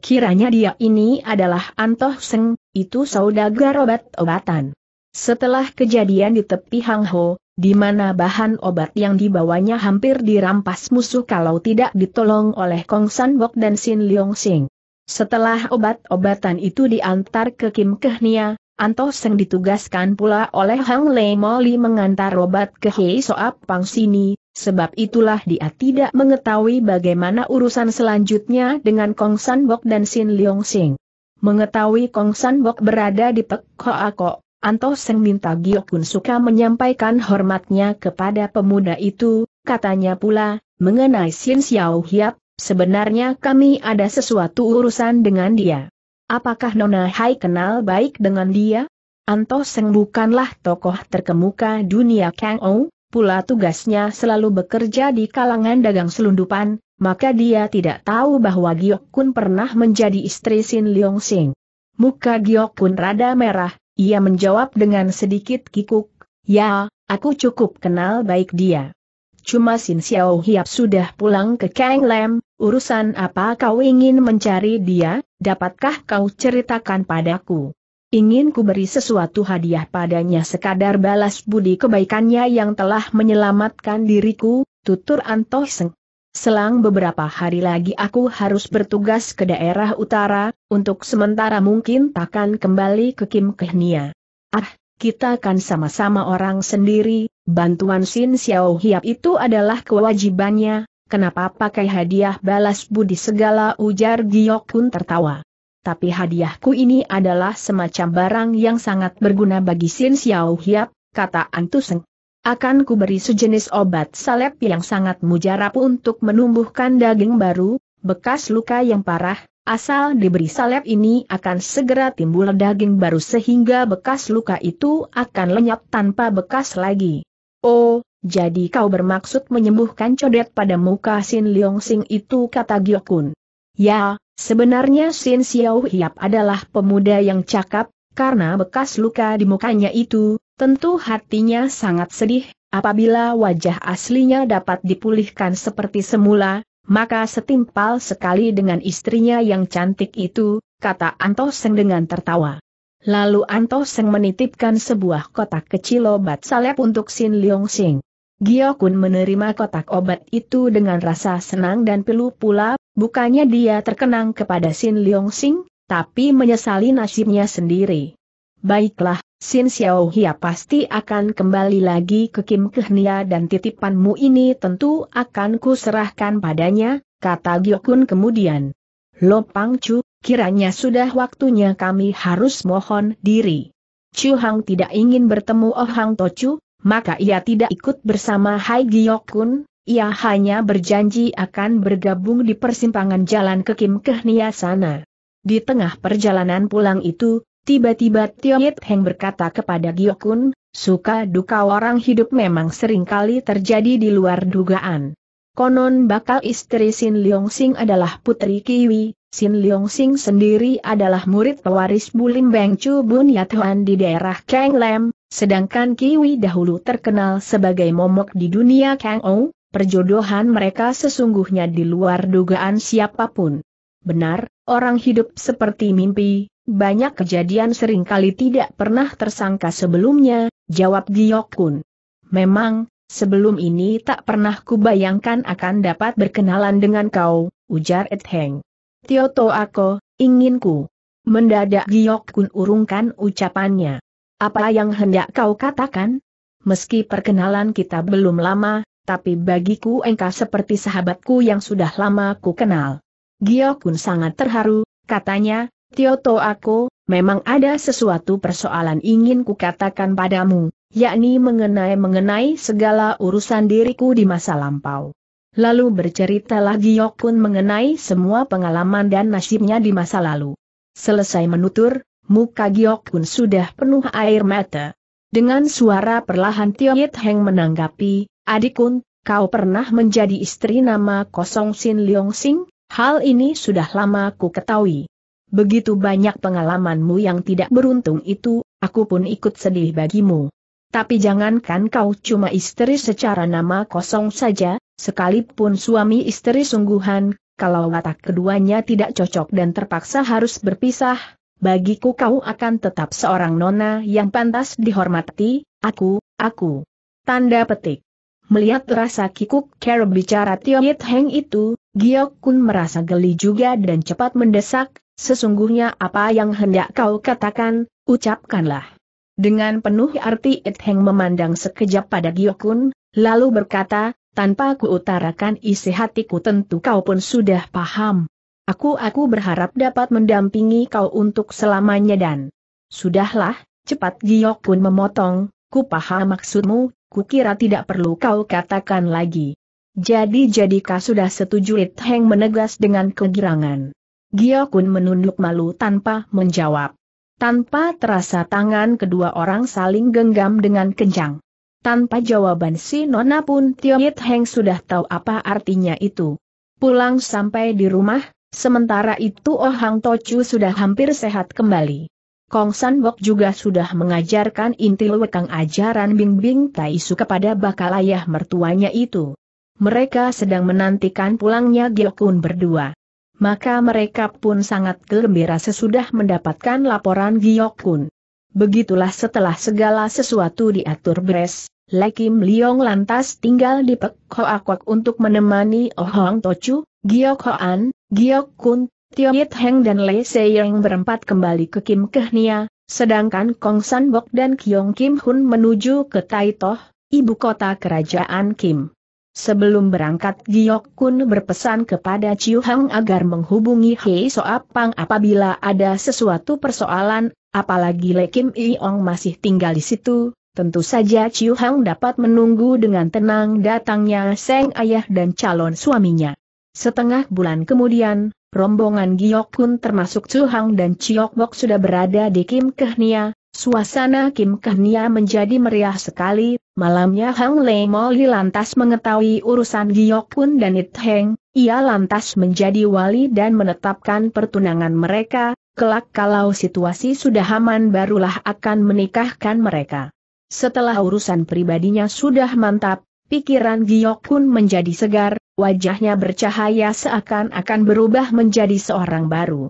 Kiranya dia ini adalah Antoh Seng, itu saudagar obat-obatan. Setelah kejadian di tepi Hang Ho, di mana bahan obat yang dibawanya hampir dirampas musuh kalau tidak ditolong oleh Kong San Bok dan Sin Leong Sing. Setelah obat-obatan itu diantar ke Kim Kehnia, Anto Seng ditugaskan pula oleh Hang Le Moli mengantar obat ke Hei Soap Pang Sini, sebab itulah dia tidak mengetahui bagaimana urusan selanjutnya dengan Kong San Bok dan Sin Leong Sing. Mengetahui Kong San Bok berada di Pek Hoa Kok, Anto Seng minta Giokun suka menyampaikan hormatnya kepada pemuda itu, katanya pula, mengenai Xin Xiao Hiap, sebenarnya kami ada sesuatu urusan dengan dia. Apakah Nona Hai kenal baik dengan dia? Anto Seng bukanlah tokoh terkemuka dunia Kang Ou, pula tugasnya selalu bekerja di kalangan dagang selundupan, maka dia tidak tahu bahwa Giok Kun pernah menjadi istri Sin Leong Sing. Muka Giok Kun rada merah, ia menjawab dengan sedikit kikuk, ya, aku cukup kenal baik dia. Cuma Sin Xiao Hiap sudah pulang ke Kang Lam, urusan apa kau ingin mencari dia, dapatkah kau ceritakan padaku? Ingin ku beri sesuatu hadiah padanya sekadar balas budi kebaikannya yang telah menyelamatkan diriku, tutur Antoh Seng. Selang beberapa hari lagi aku harus bertugas ke daerah utara, untuk sementara mungkin takkan kembali ke Kim Kehnia. Ah, kita kan sama-sama orang sendiri, bantuan Sin Xiao Hiap itu adalah kewajibannya, kenapa pakai hadiah balas budi segala ujar Giok Kun tertawa. Tapi hadiahku ini adalah semacam barang yang sangat berguna bagi Sin Xiao Hiap, kata Antuseng. Akan kuberi sejenis obat salep yang sangat mujarab untuk menumbuhkan daging baru, bekas luka yang parah, asal diberi salep ini akan segera timbul daging baru sehingga bekas luka itu akan lenyap tanpa bekas lagi. Oh, jadi kau bermaksud menyembuhkan codet pada muka Sin Leong Sing itu kata Gyokun. Ya, sebenarnya Sin Xiao Hiap adalah pemuda yang cakap, karena bekas luka di mukanya itu, Tentu hatinya sangat sedih, apabila wajah aslinya dapat dipulihkan seperti semula, maka setimpal sekali dengan istrinya yang cantik itu, kata Antoseng dengan tertawa. Lalu Antoseng menitipkan sebuah kotak kecil obat salep untuk Sin Leong Sing. Giokun menerima kotak obat itu dengan rasa senang dan pilu pula, bukannya dia terkenang kepada Sin Leong Sing, tapi menyesali nasibnya sendiri. Baiklah, Sin Xiao Hia pasti akan kembali lagi ke Kim Kehnia dan titipanmu ini tentu akan kuserahkan padanya, kata Gyokun kemudian. Lo Pang Chu, kiranya sudah waktunya kami harus mohon diri. Chu Hang tidak ingin bertemu Oh Hang To Chu, maka ia tidak ikut bersama Hai Gyokun, ia hanya berjanji akan bergabung di persimpangan jalan ke Kim Kehnia sana. Di tengah perjalanan pulang itu, Tiba-tiba Tio Yit Heng berkata kepada Giokun, suka duka orang hidup memang seringkali terjadi di luar dugaan. Konon bakal istri Sin Leong Sing adalah putri Kiwi, Sin Leong Sing sendiri adalah murid pewaris Bulim Beng Chu Bun Yatuan di daerah Kang Lam, sedangkan Kiwi dahulu terkenal sebagai momok di dunia Kang Ou, perjodohan mereka sesungguhnya di luar dugaan siapapun. Benar, orang hidup seperti mimpi, banyak kejadian seringkali tidak pernah tersangka sebelumnya, jawab Giokun. Memang, sebelum ini tak pernah kubayangkan akan dapat berkenalan dengan kau, ujar Etheng. Tioto aku, inginku. Mendadak Giokun urungkan ucapannya. Apa yang hendak kau katakan? Meski perkenalan kita belum lama, tapi bagiku engkau seperti sahabatku yang sudah lama ku kenal. Giokun sangat terharu, katanya, Tioto aku, memang ada sesuatu persoalan ingin kukatakan padamu, yakni mengenai-mengenai segala urusan diriku di masa lampau. Lalu bercerita lagi Giyokun mengenai semua pengalaman dan nasibnya di masa lalu. Selesai menutur, muka Giyokun sudah penuh air mata. Dengan suara perlahan Tio Yit Heng menanggapi, Adikun, kau pernah menjadi istri nama kosong Sin Leong Sing, hal ini sudah lama ku ketahui. Begitu banyak pengalamanmu yang tidak beruntung itu, aku pun ikut sedih bagimu. Tapi jangankan kau cuma istri secara nama kosong saja, sekalipun suami istri sungguhan, kalau watak keduanya tidak cocok dan terpaksa harus berpisah, bagiku kau akan tetap seorang nona yang pantas dihormati, aku, aku. Tanda petik. Melihat rasa kikuk kera bicara Tio Yit Heng itu, Giok Kun merasa geli juga dan cepat mendesak, Sesungguhnya apa yang hendak kau katakan, ucapkanlah. Dengan penuh arti It Heng memandang sekejap pada Giokun, lalu berkata, tanpa kuutarakan utarakan isi hatiku tentu kau pun sudah paham. Aku-aku berharap dapat mendampingi kau untuk selamanya dan... Sudahlah, cepat Giokun memotong, ku paham maksudmu, kukira tidak perlu kau katakan lagi. Jadi jadikah sudah setuju It Heng menegas dengan kegirangan. Gio Kun menunduk malu tanpa menjawab. Tanpa terasa tangan kedua orang saling genggam dengan kencang. Tanpa jawaban si Nona pun Tio Yit Heng sudah tahu apa artinya itu. Pulang sampai di rumah, sementara itu Oh Hang Tochu sudah hampir sehat kembali. Kong San Bok juga sudah mengajarkan inti lewekang ajaran Bing Bing Tai Su kepada bakal ayah mertuanya itu. Mereka sedang menantikan pulangnya Gyo Kun berdua maka mereka pun sangat gembira sesudah mendapatkan laporan Giok Kun. Begitulah setelah segala sesuatu diatur beres, Lekim Liong lantas tinggal di Pek Hoa Kwak untuk menemani Oh Tochu, Giok Hoan, Giok Kun, Tio Yit Heng dan Le Yang berempat kembali ke Kim Kehnia, sedangkan Kong San Bok dan Kyong Kim Hun menuju ke Taitoh, ibu kota kerajaan Kim. Sebelum berangkat Giok Kun berpesan kepada Chiu Hang agar menghubungi Hei Soapang apabila ada sesuatu persoalan, apalagi Le Kim Iong masih tinggal di situ, tentu saja Chiu Hang dapat menunggu dengan tenang datangnya Seng Ayah dan calon suaminya. Setengah bulan kemudian, rombongan Giok Kun termasuk Chiu Hang dan Chiok Bok sudah berada di Kim Kehnia, Suasana Kim Kehnia menjadi meriah sekali, malamnya Hang Lei Moli lantas mengetahui urusan Giokun dan It Heng, ia lantas menjadi wali dan menetapkan pertunangan mereka, kelak kalau situasi sudah aman barulah akan menikahkan mereka. Setelah urusan pribadinya sudah mantap, pikiran Giokun menjadi segar, wajahnya bercahaya seakan-akan berubah menjadi seorang baru.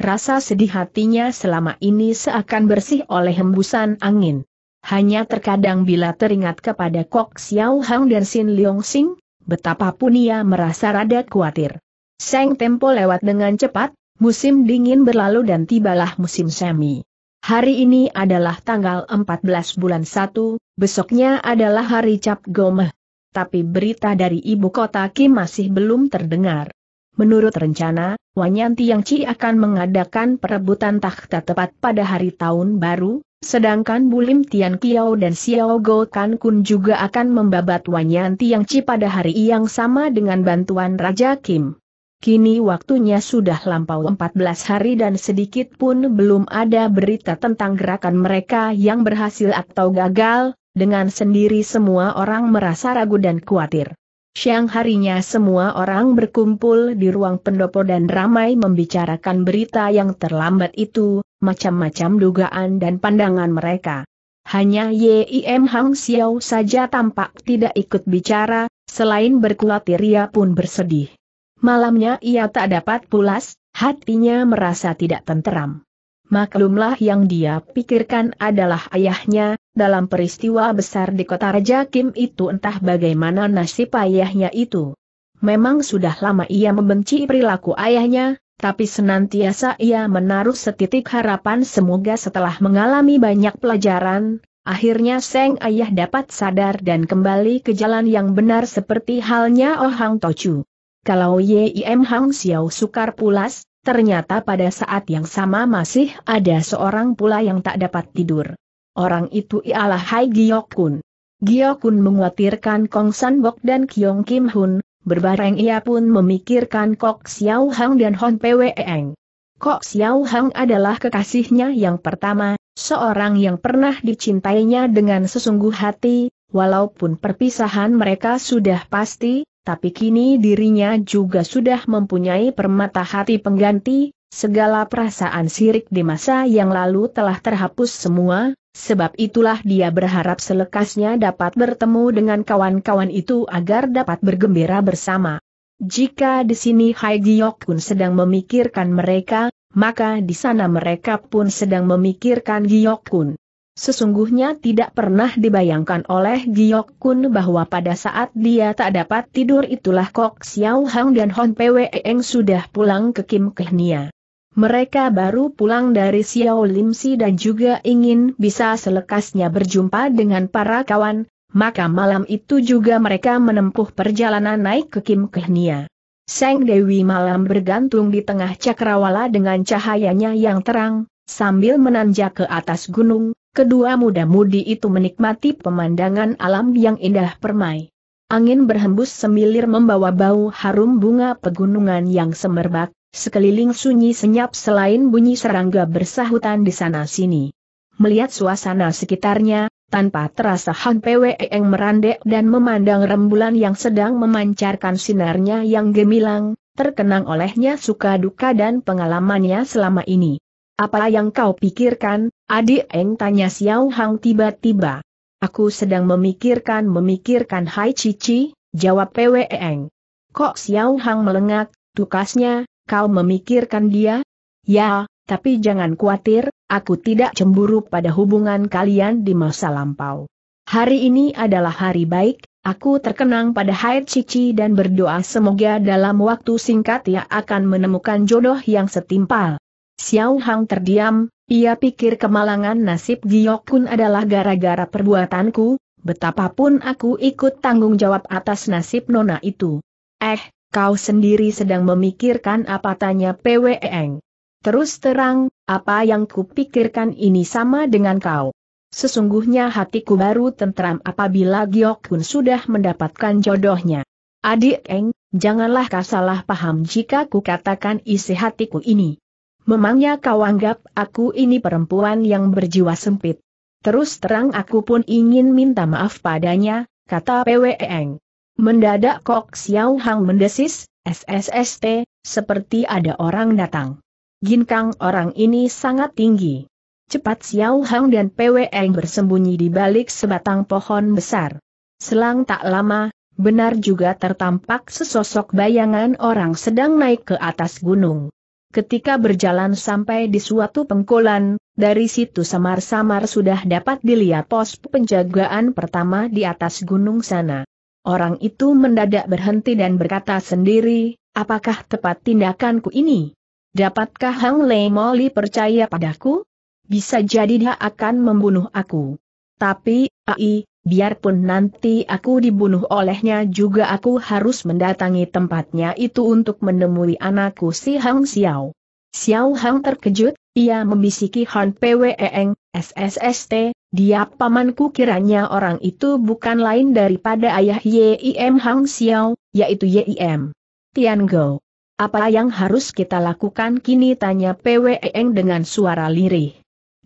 Rasa sedih hatinya selama ini seakan bersih oleh hembusan angin. Hanya terkadang bila teringat kepada Kok Xiao Hang dan Sin Leong Sing, betapapun ia merasa rada khawatir. Seng tempo lewat dengan cepat, musim dingin berlalu dan tibalah musim semi. Hari ini adalah tanggal 14 bulan 1, besoknya adalah hari Cap Gomeh. Tapi berita dari ibu kota Kim masih belum terdengar. Menurut rencana, Wanyanti yang Ci akan mengadakan perebutan takhta tepat pada hari tahun baru, sedangkan Bulim Tian Kiao dan Xiao Go Kan Kun juga akan membabat Wanyanti yang Ci pada hari yang sama dengan bantuan Raja Kim. Kini waktunya sudah lampau 14 hari dan sedikit pun belum ada berita tentang gerakan mereka yang berhasil atau gagal, dengan sendiri semua orang merasa ragu dan khawatir. Siang harinya semua orang berkumpul di ruang pendopo dan ramai membicarakan berita yang terlambat itu, macam-macam dugaan dan pandangan mereka. Hanya Yim Hang Xiao saja tampak tidak ikut bicara, selain berkulatir ia pun bersedih. Malamnya ia tak dapat pulas, hatinya merasa tidak tenteram maklumlah yang dia pikirkan adalah ayahnya, dalam peristiwa besar di kota Raja Kim itu entah bagaimana nasib ayahnya itu. Memang sudah lama ia membenci perilaku ayahnya, tapi senantiasa ia menaruh setitik harapan semoga setelah mengalami banyak pelajaran, akhirnya Seng Ayah dapat sadar dan kembali ke jalan yang benar seperti halnya Ohang Tochu. Kalau Yim Hang Xiao sukar pulas, Ternyata pada saat yang sama masih ada seorang pula yang tak dapat tidur. Orang itu ialah Hai Giokun. Giokun menguatirkan Kong San Sanbok dan Kyong Kim Hun, berbareng ia pun memikirkan Kok Xiao Hang dan Hon Pwe Eng. Kok Xiao Hang adalah kekasihnya yang pertama, seorang yang pernah dicintainya dengan sesungguh hati, walaupun perpisahan mereka sudah pasti, tapi kini dirinya juga sudah mempunyai permata hati pengganti, segala perasaan sirik di masa yang lalu telah terhapus semua, sebab itulah dia berharap selekasnya dapat bertemu dengan kawan-kawan itu agar dapat bergembira bersama. Jika di sini Hai Giok pun sedang memikirkan mereka, maka di sana mereka pun sedang memikirkan Giok Kun. Sesungguhnya tidak pernah dibayangkan oleh Giok Kun bahwa pada saat dia tak dapat tidur itulah Kok Xiao Hang dan Hon Pwe Eng sudah pulang ke Kim Kehnia. Mereka baru pulang dari Xiao Lim Si dan juga ingin bisa selekasnya berjumpa dengan para kawan, maka malam itu juga mereka menempuh perjalanan naik ke Kim Kehnia. Seng Dewi malam bergantung di tengah cakrawala dengan cahayanya yang terang, sambil menanjak ke atas gunung, Kedua muda-mudi itu menikmati pemandangan alam yang indah permai. Angin berhembus semilir membawa bau harum bunga pegunungan yang semerbak, sekeliling sunyi senyap selain bunyi serangga bersahutan di sana-sini. Melihat suasana sekitarnya, tanpa terasa Han Pweng merandek dan memandang rembulan yang sedang memancarkan sinarnya yang gemilang, terkenang olehnya suka duka dan pengalamannya selama ini. Apa yang kau pikirkan, adik Eng tanya Xiao Hang tiba-tiba. Aku sedang memikirkan-memikirkan Hai Cici, jawab Pwe Eng. Kok Xiao Hang melengak, tukasnya, kau memikirkan dia? Ya, tapi jangan khawatir, aku tidak cemburu pada hubungan kalian di masa lampau. Hari ini adalah hari baik, aku terkenang pada Hai Cici dan berdoa semoga dalam waktu singkat ia akan menemukan jodoh yang setimpal. Xiao Hang terdiam, ia pikir kemalangan nasib Kun adalah gara-gara perbuatanku, betapapun aku ikut tanggung jawab atas nasib nona itu. Eh, kau sendiri sedang memikirkan apa tanya Eng. Terus terang, apa yang kupikirkan ini sama dengan kau. Sesungguhnya hatiku baru tentram apabila Kun sudah mendapatkan jodohnya. Adik Eng, janganlah kau salah paham jika ku katakan isi hatiku ini. Memangnya kau anggap aku ini perempuan yang berjiwa sempit? Terus terang aku pun ingin minta maaf padanya, kata Eng. Mendadak Kok Xiao Hang mendesis, SSST, seperti ada orang datang. Ginkang orang ini sangat tinggi. Cepat Xiao Hang dan Eng bersembunyi di balik sebatang pohon besar. Selang tak lama, benar juga tertampak sesosok bayangan orang sedang naik ke atas gunung. Ketika berjalan sampai di suatu pengkolan, dari situ samar-samar sudah dapat dilihat pos penjagaan pertama di atas gunung sana. Orang itu mendadak berhenti dan berkata sendiri, apakah tepat tindakanku ini? Dapatkah Hang Lei Moli percaya padaku? Bisa jadi dia akan membunuh aku. Tapi, ai, biarpun nanti aku dibunuh olehnya juga aku harus mendatangi tempatnya itu untuk menemui anakku si Hang Xiao. Xiao Hang terkejut, ia membisiki Han Pweeng, SSST, dia pamanku kiranya orang itu bukan lain daripada ayah Yim Hang Xiao, yaitu Yim. Tian Go. Apa yang harus kita lakukan kini tanya Pweeng dengan suara lirih.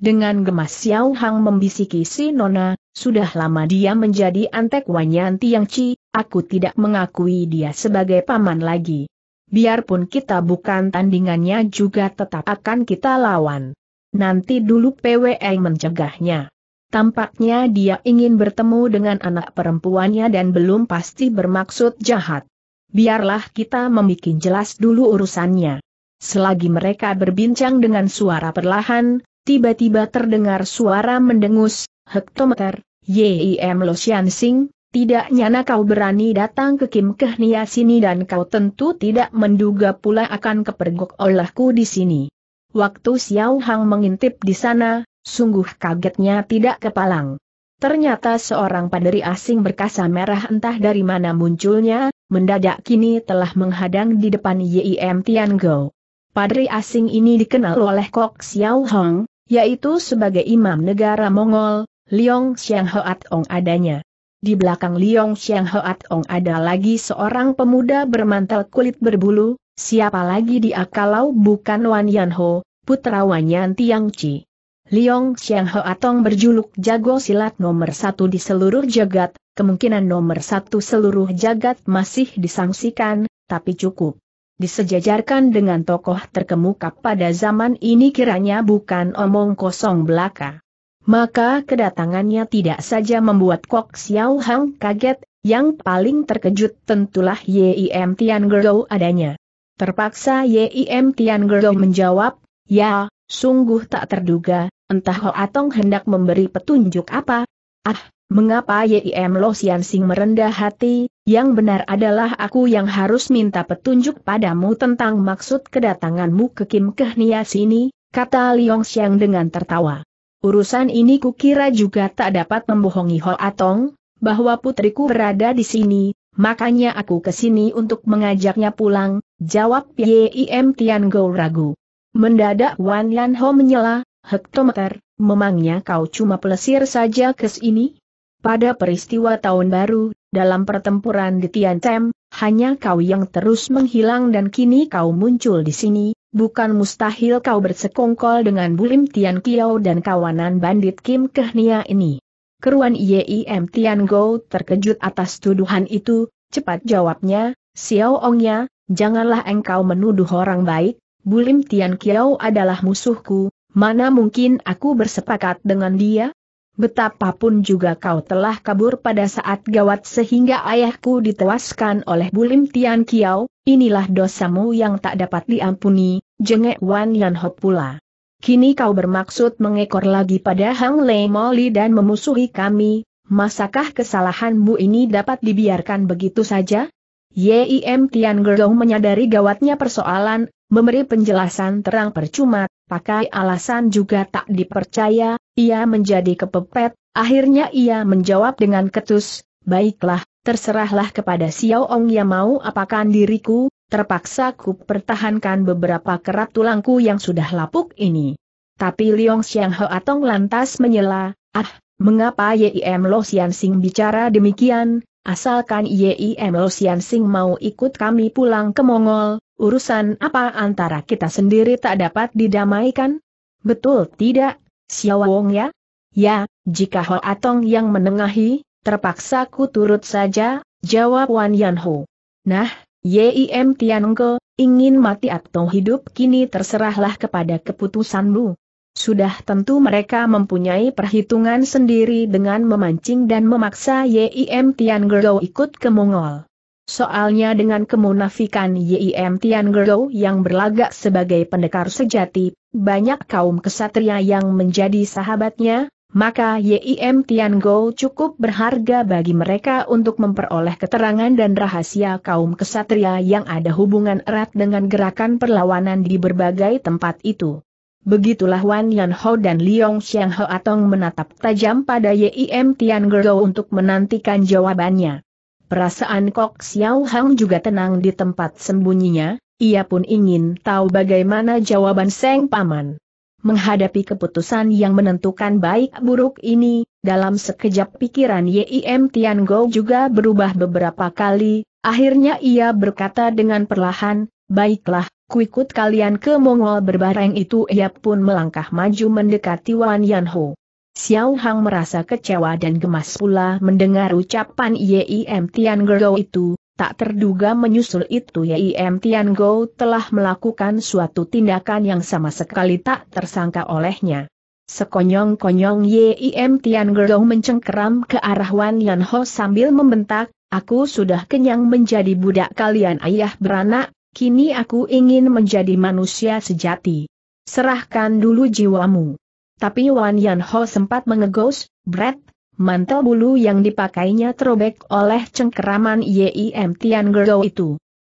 Dengan gemas Xiao Hang membisiki si Nona, sudah lama dia menjadi antek Wanyan ci. aku tidak mengakui dia sebagai paman lagi. Biarpun kita bukan tandingannya juga tetap akan kita lawan. Nanti dulu PWE mencegahnya. Tampaknya dia ingin bertemu dengan anak perempuannya dan belum pasti bermaksud jahat. Biarlah kita membuat jelas dulu urusannya. Selagi mereka berbincang dengan suara perlahan, tiba-tiba terdengar suara mendengus, hektometer, YIM Lo Sing, tidak nyana kau berani datang ke Kim Kehnia sini dan kau tentu tidak menduga pula akan kepergok olehku di sini. Waktu Xiao Hang mengintip di sana, sungguh kagetnya tidak kepalang. Ternyata seorang paderi asing berkasa merah entah dari mana munculnya, mendadak kini telah menghadang di depan YIM Gou. Paderi asing ini dikenal oleh Kok Xiao Hong, yaitu sebagai imam negara Mongol, Liong Xiang Hoat Ong adanya. Di belakang Liong Xiang Hoat Ong ada lagi seorang pemuda bermantel kulit berbulu, siapa lagi di kalau bukan Wan Yan Ho, putra Wan Yan Tiang Chi. Liong Xiang Hoat Ong berjuluk jago silat nomor satu di seluruh jagat, kemungkinan nomor satu seluruh jagat masih disangsikan, tapi cukup disejajarkan dengan tokoh terkemuka pada zaman ini kiranya bukan omong kosong belaka. Maka kedatangannya tidak saja membuat Kok Xiao Hang kaget, yang paling terkejut tentulah Yim Tian Gerou adanya. Terpaksa Yim Tian Gerou menjawab, ya, sungguh tak terduga, entah Ho Atong hendak memberi petunjuk apa. Ah, mengapa Yim Lo Sian Sing merendah hati, yang benar adalah aku yang harus minta petunjuk padamu tentang maksud kedatanganmu ke Kim Kehnia sini, kata Liong Xiang dengan tertawa. Urusan ini kukira juga tak dapat membohongi Ho Atong, bahwa putriku berada di sini, makanya aku ke sini untuk mengajaknya pulang, jawab Yim Tian Go ragu. Mendadak Wan Yan Ho menyela, hektometer, memangnya kau cuma pelesir saja ke sini? Pada peristiwa tahun baru, dalam pertempuran di Tian Tem, hanya kau yang terus menghilang dan kini kau muncul di sini, bukan mustahil kau bersekongkol dengan Bulim Tian Kiao dan kawanan bandit Kim Kehnia ini. Keruan Yim Tian Go terkejut atas tuduhan itu, cepat jawabnya, Xiao Ongnya, janganlah engkau menuduh orang baik, Bulim Tian Kiao adalah musuhku, mana mungkin aku bersepakat dengan dia? Betapapun juga kau telah kabur pada saat gawat sehingga ayahku ditewaskan oleh Bulim Tian Kiao, inilah dosamu yang tak dapat diampuni, jengek Wan Yan Ho pula. Kini kau bermaksud mengekor lagi pada Hang Lei Moli dan memusuhi kami, masakah kesalahanmu ini dapat dibiarkan begitu saja? Yim Tian Gerong menyadari gawatnya persoalan, memberi penjelasan terang percuma, pakai alasan juga tak dipercaya, ia menjadi kepepet, akhirnya ia menjawab dengan ketus, baiklah, terserahlah kepada Xiao Ong yang mau apakan diriku, terpaksa ku pertahankan beberapa kerat tulangku yang sudah lapuk ini. Tapi Liong Xiang Ho Atong lantas menyela, ah, mengapa Yim Lo Xian Sing bicara demikian, asalkan Yim Lo Xian Sing mau ikut kami pulang ke Mongol, Urusan apa antara kita sendiri tak dapat didamaikan? Betul tidak, Xiaowong ya? Ya, jika Ho Atong yang menengahi, terpaksa ku turut saja, jawab Wan Yanho. Nah, Yim Tianengke, ingin mati atau hidup kini terserahlah kepada keputusanmu. Sudah tentu mereka mempunyai perhitungan sendiri dengan memancing dan memaksa Yim Tiangero ikut ke Mongol. Soalnya dengan kemunafikan Yim Tian Gerou yang berlagak sebagai pendekar sejati, banyak kaum kesatria yang menjadi sahabatnya, maka Yim Tian Go cukup berharga bagi mereka untuk memperoleh keterangan dan rahasia kaum kesatria yang ada hubungan erat dengan gerakan perlawanan di berbagai tempat itu. Begitulah Wan Yan Ho dan Liong Xiang Ho Atong menatap tajam pada Yim Tian Gerou untuk menantikan jawabannya. Perasaan Kok Xiao Hang juga tenang di tempat sembunyinya, ia pun ingin tahu bagaimana jawaban Seng Paman. Menghadapi keputusan yang menentukan baik buruk ini, dalam sekejap pikiran Yim Tian Go juga berubah beberapa kali, akhirnya ia berkata dengan perlahan, Baiklah, kuikut kalian ke Mongol berbareng itu ia pun melangkah maju mendekati Wan Yan Ho. Xiao Hang merasa kecewa dan gemas pula mendengar ucapan Yim Tian Gergo itu, tak terduga menyusul itu Yim Tian Go telah melakukan suatu tindakan yang sama sekali tak tersangka olehnya. Sekonyong-konyong Yim Tian Gergo mencengkeram ke arah Wan Yan Ho sambil membentak, Aku sudah kenyang menjadi budak kalian ayah beranak, kini aku ingin menjadi manusia sejati. Serahkan dulu jiwamu. Tapi Wan Yan Ho sempat mengegos, Brett, mantel bulu yang dipakainya terobek oleh cengkeraman Yim Tian Gerou itu.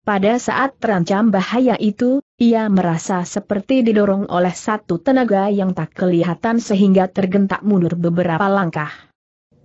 Pada saat terancam bahaya itu, ia merasa seperti didorong oleh satu tenaga yang tak kelihatan sehingga tergentak mundur beberapa langkah.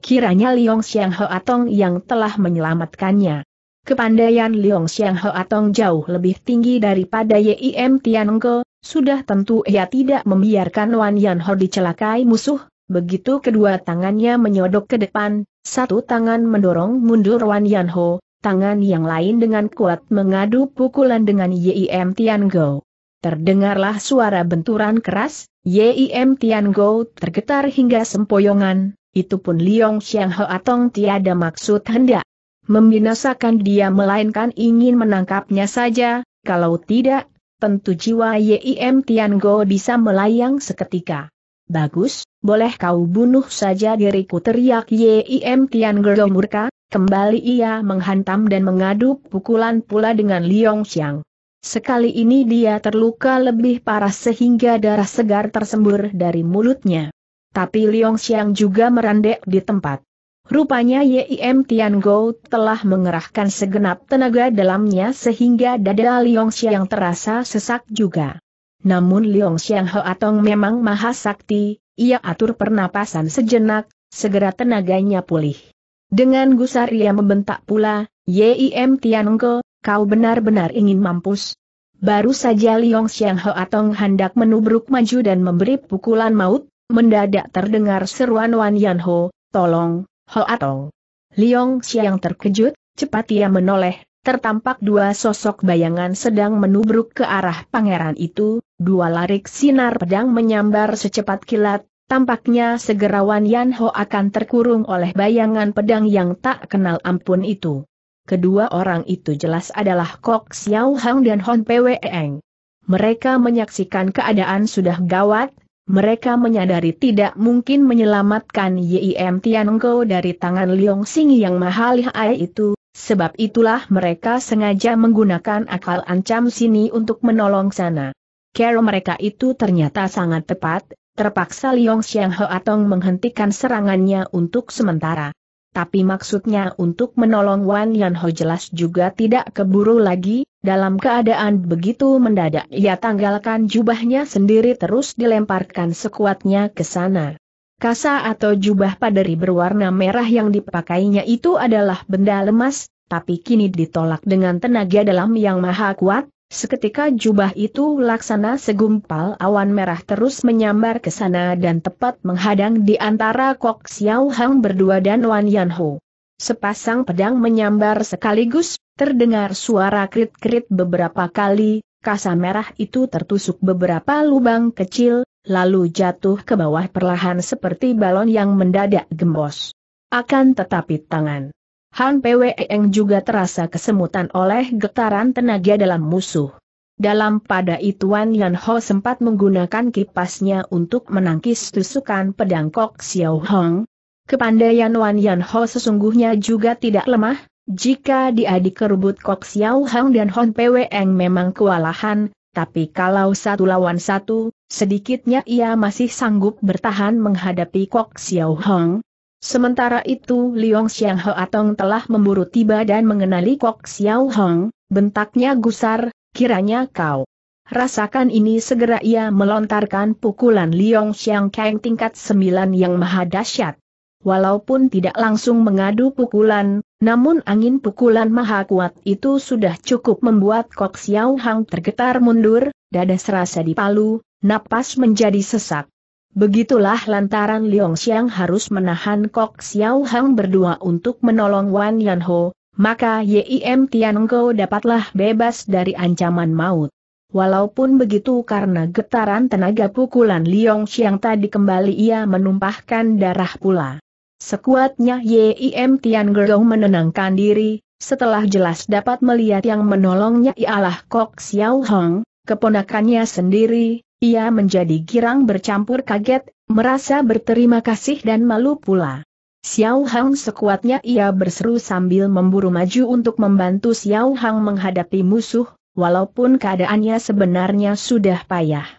Kiranya Liong Xiang Ho Atong yang telah menyelamatkannya. Kepandaian Liong Xiang Ho Atong jauh lebih tinggi daripada Yim Tian Gerou sudah tentu ia tidak membiarkan Wan Yanho dicelakai musuh, begitu kedua tangannya menyodok ke depan, satu tangan mendorong mundur Wan Yanho, tangan yang lain dengan kuat mengadu pukulan dengan Yim Tian Go. Terdengarlah suara benturan keras, Yim Tian Go tergetar hingga sempoyongan, itu pun Liong Xiang Atong tiada maksud hendak membinasakan dia melainkan ingin menangkapnya saja, kalau tidak tentu jiwa Yim Tiango bisa melayang seketika. Bagus, boleh kau bunuh saja diriku teriak Yim Tiango murka, kembali ia menghantam dan mengadu pukulan pula dengan Liong Xiang. Sekali ini dia terluka lebih parah sehingga darah segar tersembur dari mulutnya. Tapi Liong Xiang juga merendek di tempat. Rupanya Yim Tian Go telah mengerahkan segenap tenaga dalamnya sehingga dada Liong Xiang terasa sesak juga. Namun Liong Xiang Atong memang maha sakti, ia atur pernapasan sejenak, segera tenaganya pulih. Dengan gusar ia membentak pula, Yim Tian Go, kau benar-benar ingin mampus. Baru saja Liong Xiang Atong hendak menubruk maju dan memberi pukulan maut, mendadak terdengar seruan Wan Yan Ho, tolong, Ho Atong. Liong Xiang terkejut, cepat ia menoleh, tertampak dua sosok bayangan sedang menubruk ke arah pangeran itu, dua larik sinar pedang menyambar secepat kilat, tampaknya segera Wan Yan Ho akan terkurung oleh bayangan pedang yang tak kenal ampun itu. Kedua orang itu jelas adalah Kok Xiao Hang dan Hon Pwe Eng. Mereka menyaksikan keadaan sudah gawat, mereka menyadari tidak mungkin menyelamatkan Yim Tiango dari tangan Liong Sing yang mahal lihai itu, sebab itulah mereka sengaja menggunakan akal ancam sini untuk menolong sana. Kero mereka itu ternyata sangat tepat, terpaksa Liong Xiang Ho atong menghentikan serangannya untuk sementara tapi maksudnya untuk menolong Wan Yanho jelas juga tidak keburu lagi, dalam keadaan begitu mendadak ia tanggalkan jubahnya sendiri terus dilemparkan sekuatnya ke sana. Kasa atau jubah paderi berwarna merah yang dipakainya itu adalah benda lemas, tapi kini ditolak dengan tenaga dalam yang maha kuat, Seketika jubah itu laksana segumpal awan merah terus menyambar ke sana dan tepat menghadang di antara Kok Xiao Hang berdua dan Wan Yan Ho. Sepasang pedang menyambar sekaligus, terdengar suara krit-krit beberapa kali, kasa merah itu tertusuk beberapa lubang kecil, lalu jatuh ke bawah perlahan seperti balon yang mendadak gembos. Akan tetapi tangan Han Eng juga terasa kesemutan oleh getaran tenaga dalam musuh. Dalam pada itu Wan Yan Ho sempat menggunakan kipasnya untuk menangkis tusukan pedang Kok Xiao Hong. Kepandaian Wan Yan Ho sesungguhnya juga tidak lemah, jika diadik Kok Xiao Hong dan Hon Eng memang kewalahan, tapi kalau satu lawan satu, sedikitnya ia masih sanggup bertahan menghadapi Kok Xiao Hong. Sementara itu Liong Xiang Atong telah memburu tiba dan mengenali Kok Xiao Hong, bentaknya gusar, kiranya kau. Rasakan ini segera ia melontarkan pukulan Liong Xiang Kang tingkat 9 yang maha dahsyat. Walaupun tidak langsung mengadu pukulan, namun angin pukulan maha kuat itu sudah cukup membuat Kok Xiao Hang tergetar mundur, dada serasa dipalu, napas menjadi sesak. Begitulah lantaran Liong Xiang harus menahan Kok Xiao Hang berdua untuk menolong Wan Yan Ho, maka Yim Tian Go dapatlah bebas dari ancaman maut. Walaupun begitu karena getaran tenaga pukulan Liong Xiang tadi kembali ia menumpahkan darah pula. Sekuatnya Yim Tian Go menenangkan diri, setelah jelas dapat melihat yang menolongnya ialah Kok Xiao Hang, keponakannya sendiri, ia menjadi girang bercampur kaget, merasa berterima kasih dan malu pula. Xiao Hang sekuatnya ia berseru sambil memburu maju untuk membantu Xiao Hang menghadapi musuh, walaupun keadaannya sebenarnya sudah payah.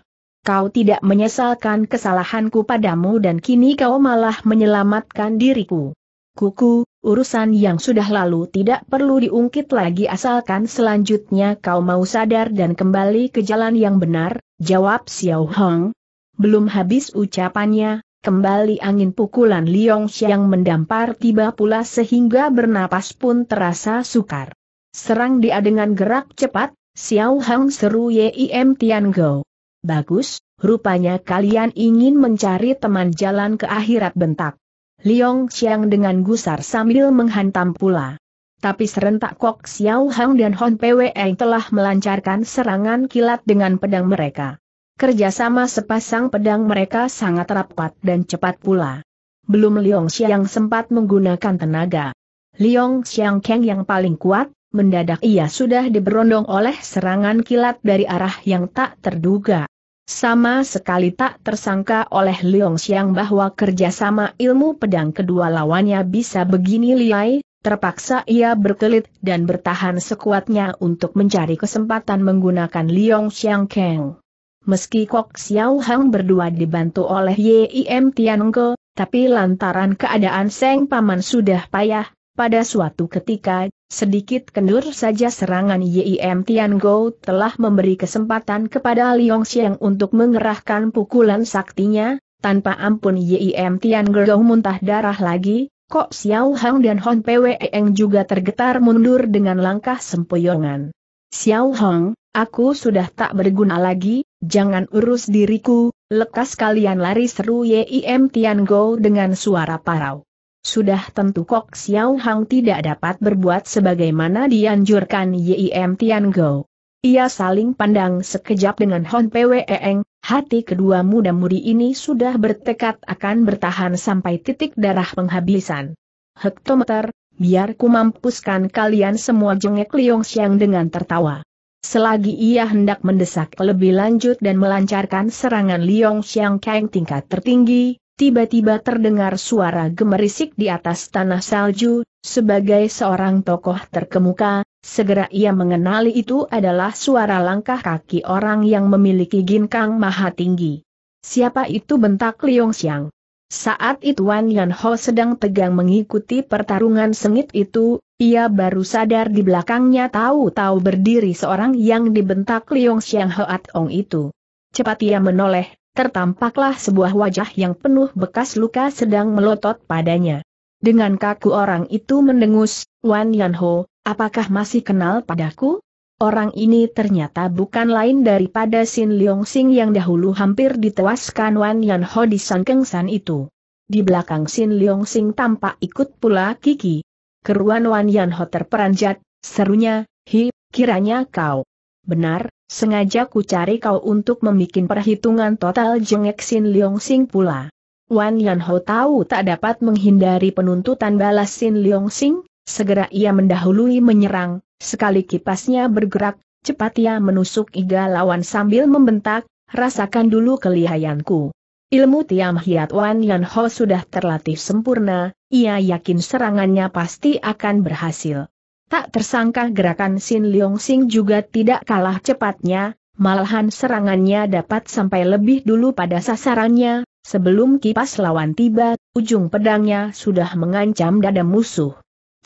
Kau tidak menyesalkan kesalahanku padamu dan kini kau malah menyelamatkan diriku. Kuku, urusan yang sudah lalu tidak perlu diungkit lagi asalkan selanjutnya kau mau sadar dan kembali ke jalan yang benar, Jawab Xiao Hong. Belum habis ucapannya, kembali angin pukulan Liong Xiang mendampar tiba pula sehingga bernapas pun terasa sukar. Serang dia dengan gerak cepat, Xiao Hong seru Yim Tian Go. Bagus, rupanya kalian ingin mencari teman jalan ke akhirat bentak. Liong Xiang dengan gusar sambil menghantam pula. Tapi serentak Kok Xiao Hang dan Hon Pwei telah melancarkan serangan kilat dengan pedang mereka. Kerjasama sepasang pedang mereka sangat rapat dan cepat pula. Belum Liong Xiang sempat menggunakan tenaga. Liong Xiang Kang yang paling kuat, mendadak ia sudah diberondong oleh serangan kilat dari arah yang tak terduga. Sama sekali tak tersangka oleh Liong Xiang bahwa kerjasama ilmu pedang kedua lawannya bisa begini liai, Terpaksa ia berkelit dan bertahan sekuatnya untuk mencari kesempatan menggunakan Liong Xiang Kang. Meski Kok Xiao Hang berdua dibantu oleh Yim Go, tapi lantaran keadaan Seng Paman sudah payah, pada suatu ketika, sedikit kendur saja serangan Yim Go telah memberi kesempatan kepada Liong Xiang untuk mengerahkan pukulan saktinya, tanpa ampun Yim Tiango muntah darah lagi, Kok Xiao Hong dan Hon Pwe Eng juga tergetar mundur dengan langkah sempoyongan. Xiao Hong, aku sudah tak berguna lagi, jangan urus diriku, lekas kalian lari seru Yim Tian Go dengan suara parau. Sudah tentu Kok Xiao Hong tidak dapat berbuat sebagaimana dianjurkan Yim Tian Go. Ia saling pandang sekejap dengan Hon Pwe Eng, Hati kedua muda mudi ini sudah bertekad akan bertahan sampai titik darah penghabisan. Hektometer, biar ku mampuskan kalian semua jengek Liong Xiang dengan tertawa. Selagi ia hendak mendesak lebih lanjut dan melancarkan serangan Liong Xiang Kang tingkat tertinggi, tiba-tiba terdengar suara gemerisik di atas tanah salju, sebagai seorang tokoh terkemuka, Segera ia mengenali itu adalah suara langkah kaki orang yang memiliki ginkang maha tinggi. Siapa itu bentak Liong Xiang? Saat itu Wan Yan Ho sedang tegang mengikuti pertarungan sengit itu, ia baru sadar di belakangnya tahu-tahu berdiri seorang yang dibentak Liong Xiang Hoat Ong itu. Cepat ia menoleh, tertampaklah sebuah wajah yang penuh bekas luka sedang melotot padanya. Dengan kaku orang itu mendengus, Wan Yan Ho, Apakah masih kenal padaku? Orang ini ternyata bukan lain daripada Sin Leong Sing yang dahulu hampir ditewaskan Wan Yan Ho di Sangkengsan itu. Di belakang Sin Leong Sing tampak ikut pula Kiki. Keruan Wan Yan Ho terperanjat, serunya, hi, kiranya kau. Benar, sengaja ku cari kau untuk membuat perhitungan total jengek Sin Leong Sing pula. Wan Yan Ho tahu tak dapat menghindari penuntutan balas Sin Leong Sing, Segera ia mendahului menyerang, sekali kipasnya bergerak, cepat ia menusuk iga lawan sambil membentak, rasakan dulu kelihayanku. Ilmu Tiam Hiat Wan Yan Ho sudah terlatih sempurna, ia yakin serangannya pasti akan berhasil. Tak tersangka gerakan Sin Leong Sing juga tidak kalah cepatnya, malahan serangannya dapat sampai lebih dulu pada sasarannya, sebelum kipas lawan tiba, ujung pedangnya sudah mengancam dada musuh.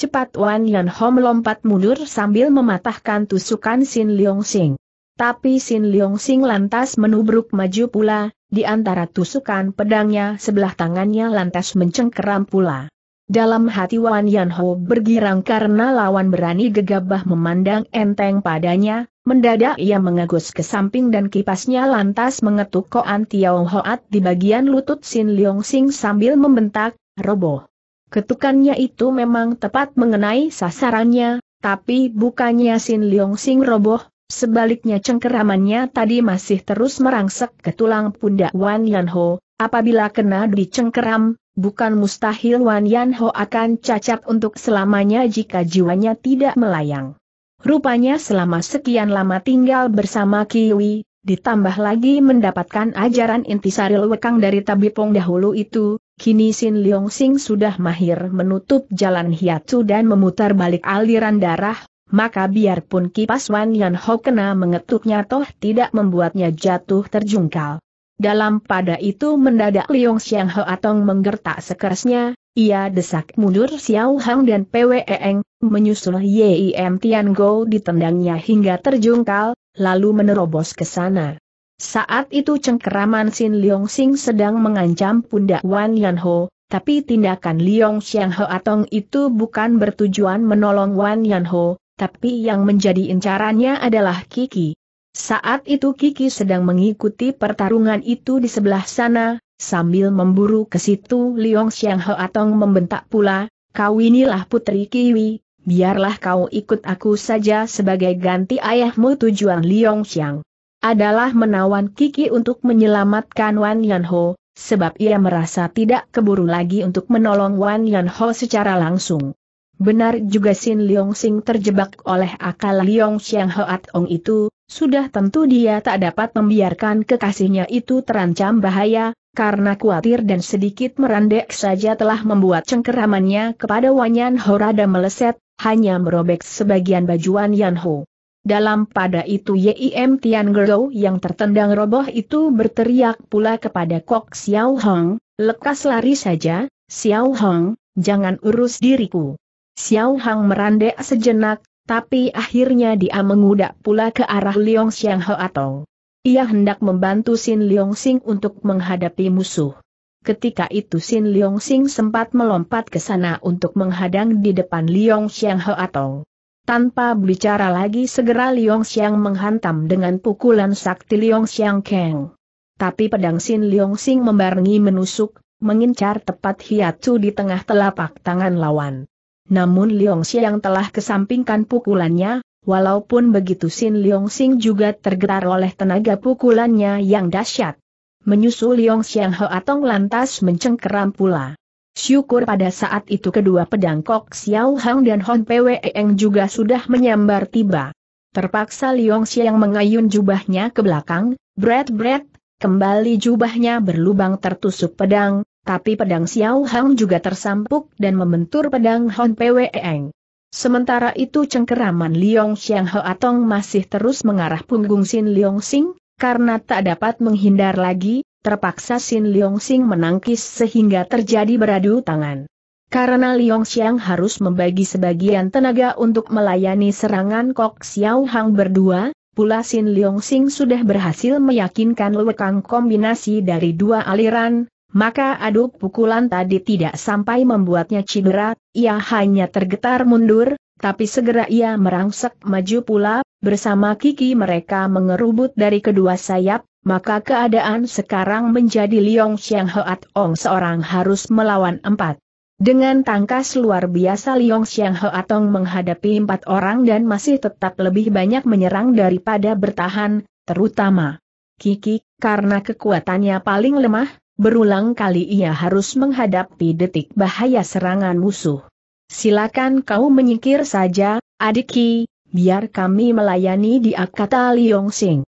Cepat Wan Yan Ho melompat mundur sambil mematahkan tusukan Sin Leong Sing. Tapi Sin Leong Sing lantas menubruk maju pula, di antara tusukan pedangnya sebelah tangannya lantas mencengkeram pula. Dalam hati Wan Yan Ho bergirang karena lawan berani gegabah memandang enteng padanya, mendadak ia mengagus ke samping dan kipasnya lantas mengetuk koan Tiao Hoat di bagian lutut Sin Leong Sing sambil membentak, roboh. Ketukannya itu memang tepat mengenai sasarannya, tapi bukannya Sin Leong Sing roboh, sebaliknya cengkeramannya tadi masih terus merangsek ke tulang pundak Wan Yan Ho, apabila kena dicengkeram, bukan mustahil Wan Yan Ho akan cacat untuk selamanya jika jiwanya tidak melayang. Rupanya selama sekian lama tinggal bersama Kiwi, ditambah lagi mendapatkan ajaran intisari lewekang dari tabipong dahulu itu, Kini Sin Leong Sing sudah mahir menutup jalan hiatu dan memutar balik aliran darah, maka biarpun kipas Wan Yan Ho kena mengetuknya toh tidak membuatnya jatuh terjungkal. Dalam pada itu mendadak Leong Xiang Ho Atong menggertak sekerasnya, ia desak mundur Xiao Hang dan Pwe Eng, menyusul Yim Tian Go ditendangnya hingga terjungkal, lalu menerobos ke sana. Saat itu cengkeraman Sin Leong Sing sedang mengancam pundak Wan Yan Ho, tapi tindakan Leong Xiang Ho Atong itu bukan bertujuan menolong Wan Yan Ho, tapi yang menjadi incarannya adalah Kiki. Saat itu Kiki sedang mengikuti pertarungan itu di sebelah sana, sambil memburu ke situ Leong Xiang Ho Atong membentak pula, kau inilah putri Kiwi, biarlah kau ikut aku saja sebagai ganti ayahmu tujuan Leong Xiang adalah menawan Kiki untuk menyelamatkan Wan Yanho, sebab ia merasa tidak keburu lagi untuk menolong Wan Yanho secara langsung. Benar juga Sin Leong Sing terjebak oleh akal Leong Xiang Hoat Ong itu, sudah tentu dia tak dapat membiarkan kekasihnya itu terancam bahaya, karena khawatir dan sedikit merandek saja telah membuat cengkeramannya kepada Wan Ho rada meleset, hanya merobek sebagian baju Wan Ho. Dalam pada itu Yim Tian Gero yang tertendang roboh itu berteriak pula kepada Kok Xiao Hong, lekas lari saja, Xiao Hong, jangan urus diriku. Xiao Hong merandek sejenak, tapi akhirnya dia mengudak pula ke arah Liong Xiang Ho Atong. Ia hendak membantu Sin Liong Sing untuk menghadapi musuh. Ketika itu Sin Liong Sing sempat melompat ke sana untuk menghadang di depan Liong Xiang Ho Atong. Tanpa bicara lagi segera Liong Xiang menghantam dengan pukulan sakti Liong Xiang Kang. Tapi pedang Sin Liong Xing membarengi menusuk, mengincar tepat hiatu di tengah telapak tangan lawan. Namun Liong Xiang telah kesampingkan pukulannya, walaupun begitu Sin Liong Xing juga tergetar oleh tenaga pukulannya yang dahsyat. Menyusul Liong Xiang Hoa atau lantas mencengkeram pula. Syukur pada saat itu kedua pedang Kok Xiao Hang dan Hon Pwe Eng juga sudah menyambar tiba. Terpaksa Liong Xiang mengayun jubahnya ke belakang, bret-bret, kembali jubahnya berlubang tertusuk pedang, tapi pedang Xiao Hang juga tersampuk dan membentur pedang Hon Pwe Eng. Sementara itu cengkeraman Liong Xiang Hoatong masih terus mengarah punggung Sin Liong Xing, karena tak dapat menghindar lagi, terpaksa Sin Leong Sing menangkis sehingga terjadi beradu tangan. Karena Liong Xiang harus membagi sebagian tenaga untuk melayani serangan Kok Xiao Hang berdua, pula Sin Liong Sing sudah berhasil meyakinkan lekang kombinasi dari dua aliran, maka aduk pukulan tadi tidak sampai membuatnya cedera, ia hanya tergetar mundur, tapi segera ia merangsek maju pula, bersama Kiki mereka mengerubut dari kedua sayap, maka keadaan sekarang menjadi Liong Xiang Hoat Ong seorang harus melawan empat. Dengan tangkas luar biasa Liong Xiang Hoat Ong menghadapi empat orang dan masih tetap lebih banyak menyerang daripada bertahan, terutama Kiki, karena kekuatannya paling lemah, berulang kali ia harus menghadapi detik bahaya serangan musuh. Silakan kau menyingkir saja, adik Ki, biar kami melayani dia kata Liong Sing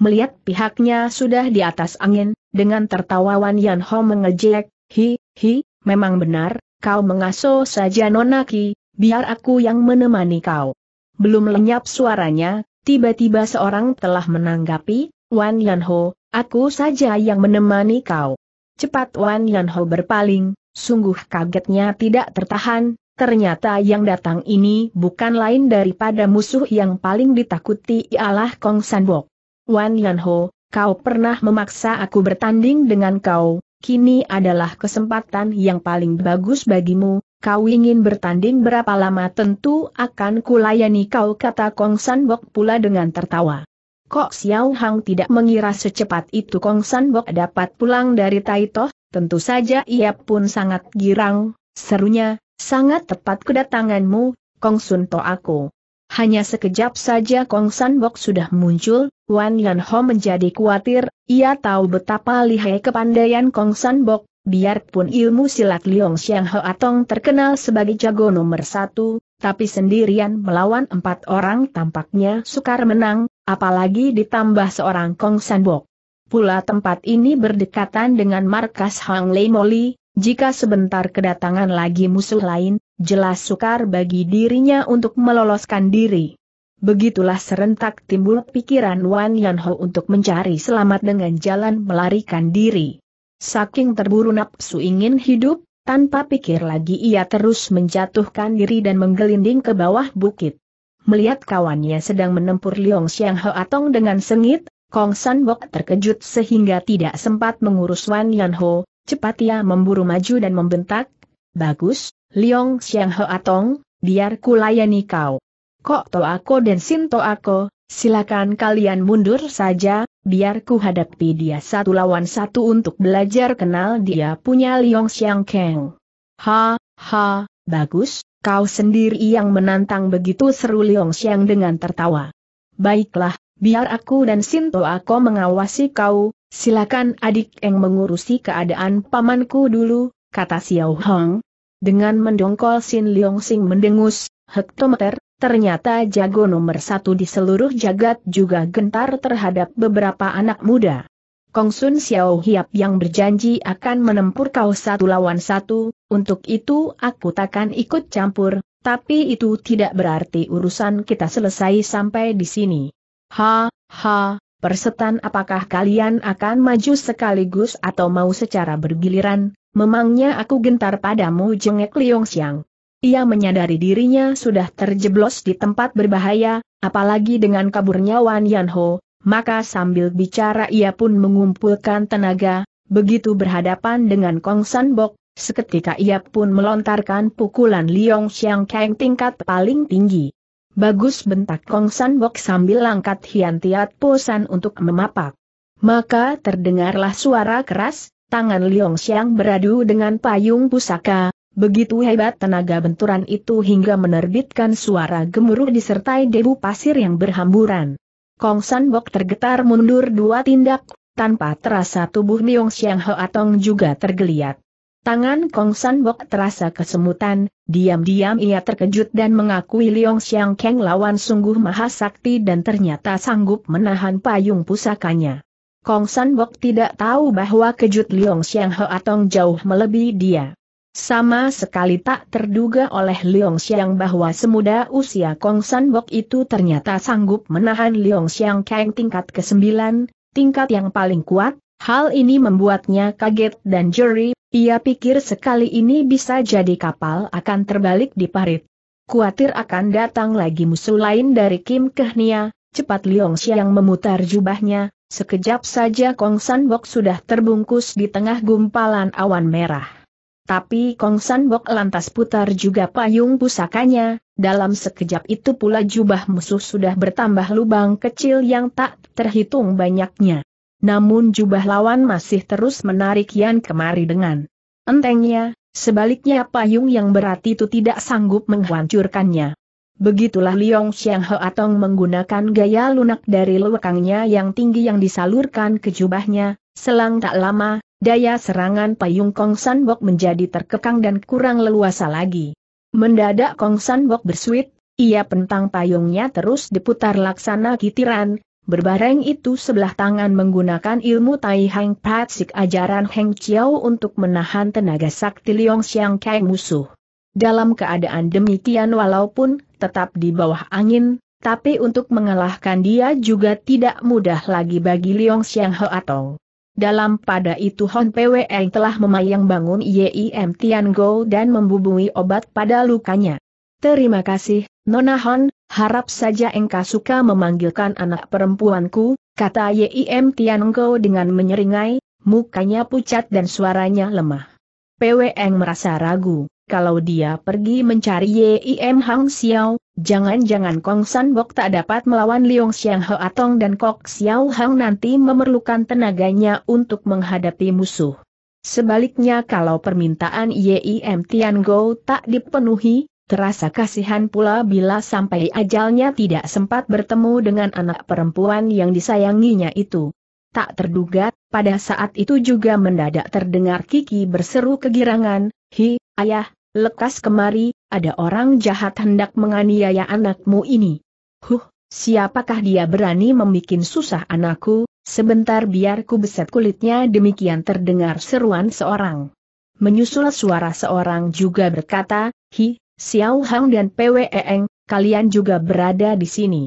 melihat pihaknya sudah di atas angin, dengan tertawa Wan Yan Ho mengejek, hi, hi, memang benar, kau mengasuh saja Nonaki, biar aku yang menemani kau. Belum lenyap suaranya, tiba-tiba seorang telah menanggapi, Wan Yan Ho, aku saja yang menemani kau. Cepat Wan Yan Ho berpaling, sungguh kagetnya tidak tertahan, Ternyata yang datang ini bukan lain daripada musuh yang paling ditakuti ialah Kong Sanbok. Wan Yanho, kau pernah memaksa aku bertanding dengan kau, kini adalah kesempatan yang paling bagus bagimu, kau ingin bertanding berapa lama tentu akan kulayani kau kata Kong San Bok pula dengan tertawa. Kok Xiao Hang tidak mengira secepat itu Kong San Bok dapat pulang dari Taito? tentu saja ia pun sangat girang, serunya, sangat tepat kedatanganmu, Kong Sun To aku. Hanya sekejap saja Kong San Bok sudah muncul, Wan Yan Ho menjadi khawatir, ia tahu betapa lihai kepandaian Kong San Bok, biarpun ilmu silat Liong Xiang Ho Atong terkenal sebagai jago nomor satu, tapi sendirian melawan empat orang tampaknya sukar menang, apalagi ditambah seorang Kong San Bok. Pula tempat ini berdekatan dengan markas Hang Lei Moli, jika sebentar kedatangan lagi musuh lain, jelas sukar bagi dirinya untuk meloloskan diri. Begitulah serentak timbul pikiran Wan Yanho untuk mencari selamat dengan jalan melarikan diri. Saking terburu nafsu ingin hidup, tanpa pikir lagi ia terus menjatuhkan diri dan menggelinding ke bawah bukit. Melihat kawannya sedang menempur Liong Xiang Ho Atong dengan sengit, Kong San Bok terkejut sehingga tidak sempat mengurus Wan Yan Ho, Cepat ia memburu maju dan membentak, Bagus, Liong Xiang He Atong, biar ku layani kau. Kok to aku dan sin to aku, silakan kalian mundur saja, biar ku hadapi dia satu lawan satu untuk belajar kenal dia punya Liong Xiang Keng. Ha, ha, bagus, kau sendiri yang menantang begitu seru Liong Xiang dengan tertawa. Baiklah, Biar aku dan Sinto aku mengawasi kau, silakan adik yang mengurusi keadaan pamanku dulu, kata Xiao Hong. Dengan mendongkol Sin Leong Sing mendengus, hektometer, ternyata jago nomor satu di seluruh jagat juga gentar terhadap beberapa anak muda. Kong Sun Xiao Hiap yang berjanji akan menempur kau satu lawan satu, untuk itu aku takkan ikut campur, tapi itu tidak berarti urusan kita selesai sampai di sini. Ha, ha, persetan apakah kalian akan maju sekaligus atau mau secara bergiliran, memangnya aku gentar padamu jengek Liong Xiang. Ia menyadari dirinya sudah terjeblos di tempat berbahaya, apalagi dengan kaburnya Wan Yanho, maka sambil bicara ia pun mengumpulkan tenaga, begitu berhadapan dengan Kong San Bok, seketika ia pun melontarkan pukulan Liong Xiang Kang tingkat paling tinggi. Bagus bentak Kong San Bok sambil langkat Hian Tiat Posan untuk memapak. Maka terdengarlah suara keras, tangan Liong Xiang beradu dengan payung pusaka, begitu hebat tenaga benturan itu hingga menerbitkan suara gemuruh disertai debu pasir yang berhamburan. Kong San Bok tergetar mundur dua tindak, tanpa terasa tubuh Liong Xiang Atong juga tergeliat. Tangan Kong San Bok terasa kesemutan, diam-diam ia terkejut dan mengakui Liong Xiang Keng lawan sungguh maha sakti dan ternyata sanggup menahan payung pusakanya. Kong San Bok tidak tahu bahwa kejut Liong Xiang He Atong jauh melebihi dia. Sama sekali tak terduga oleh Liong Xiang bahwa semuda usia Kong San Bok itu ternyata sanggup menahan Liong Xiang Keng tingkat ke-9, tingkat yang paling kuat, Hal ini membuatnya kaget dan jeri ia pikir sekali ini bisa jadi kapal akan terbalik di parit. Kuatir akan datang lagi musuh lain dari Kim Kehnia, cepat Liong Xiang memutar jubahnya, sekejap saja Kong San Bok sudah terbungkus di tengah gumpalan awan merah. Tapi Kong San Bok lantas putar juga payung pusakanya, dalam sekejap itu pula jubah musuh sudah bertambah lubang kecil yang tak terhitung banyaknya. Namun jubah lawan masih terus menarik Yan kemari dengan entengnya, sebaliknya payung yang berat itu tidak sanggup menghancurkannya. Begitulah Liong Xiang He Atong menggunakan gaya lunak dari lewekangnya yang tinggi yang disalurkan ke jubahnya, selang tak lama, daya serangan payung Kong San Bok menjadi terkekang dan kurang leluasa lagi. Mendadak Kong San Bok bersuit, ia pentang payungnya terus diputar laksana kitiran, Berbareng itu sebelah tangan menggunakan ilmu Tai Hang Patsik ajaran Heng Chiao untuk menahan tenaga sakti Liong Xiang Kai musuh. Dalam keadaan demikian walaupun tetap di bawah angin, tapi untuk mengalahkan dia juga tidak mudah lagi bagi Liong Xiang Ho atau. Dalam pada itu Hon Pwei telah memayang bangun Yim Tian Go dan membubui obat pada lukanya. Terima kasih, Nona Hon, harap saja engkau suka memanggilkan anak perempuanku, kata Yim Tianko dengan menyeringai, mukanya pucat dan suaranya lemah. Pweng merasa ragu, kalau dia pergi mencari Yim Hang Xiao, jangan-jangan Kong San Bok tak dapat melawan Liong Xiang Ho Atong dan Kok Xiao Hang nanti memerlukan tenaganya untuk menghadapi musuh. Sebaliknya kalau permintaan Yim Tian Tiango tak dipenuhi, Terasa kasihan pula bila sampai ajalnya tidak sempat bertemu dengan anak perempuan yang disayanginya itu. Tak terduga, pada saat itu juga mendadak terdengar Kiki berseru kegirangan, Hi, ayah, lekas kemari, ada orang jahat hendak menganiaya anakmu ini. Huh, siapakah dia berani membuat susah anakku, sebentar biar ku beset kulitnya demikian terdengar seruan seorang. Menyusul suara seorang juga berkata, Hi, Xiao Hang dan Pwe Eng, kalian juga berada di sini.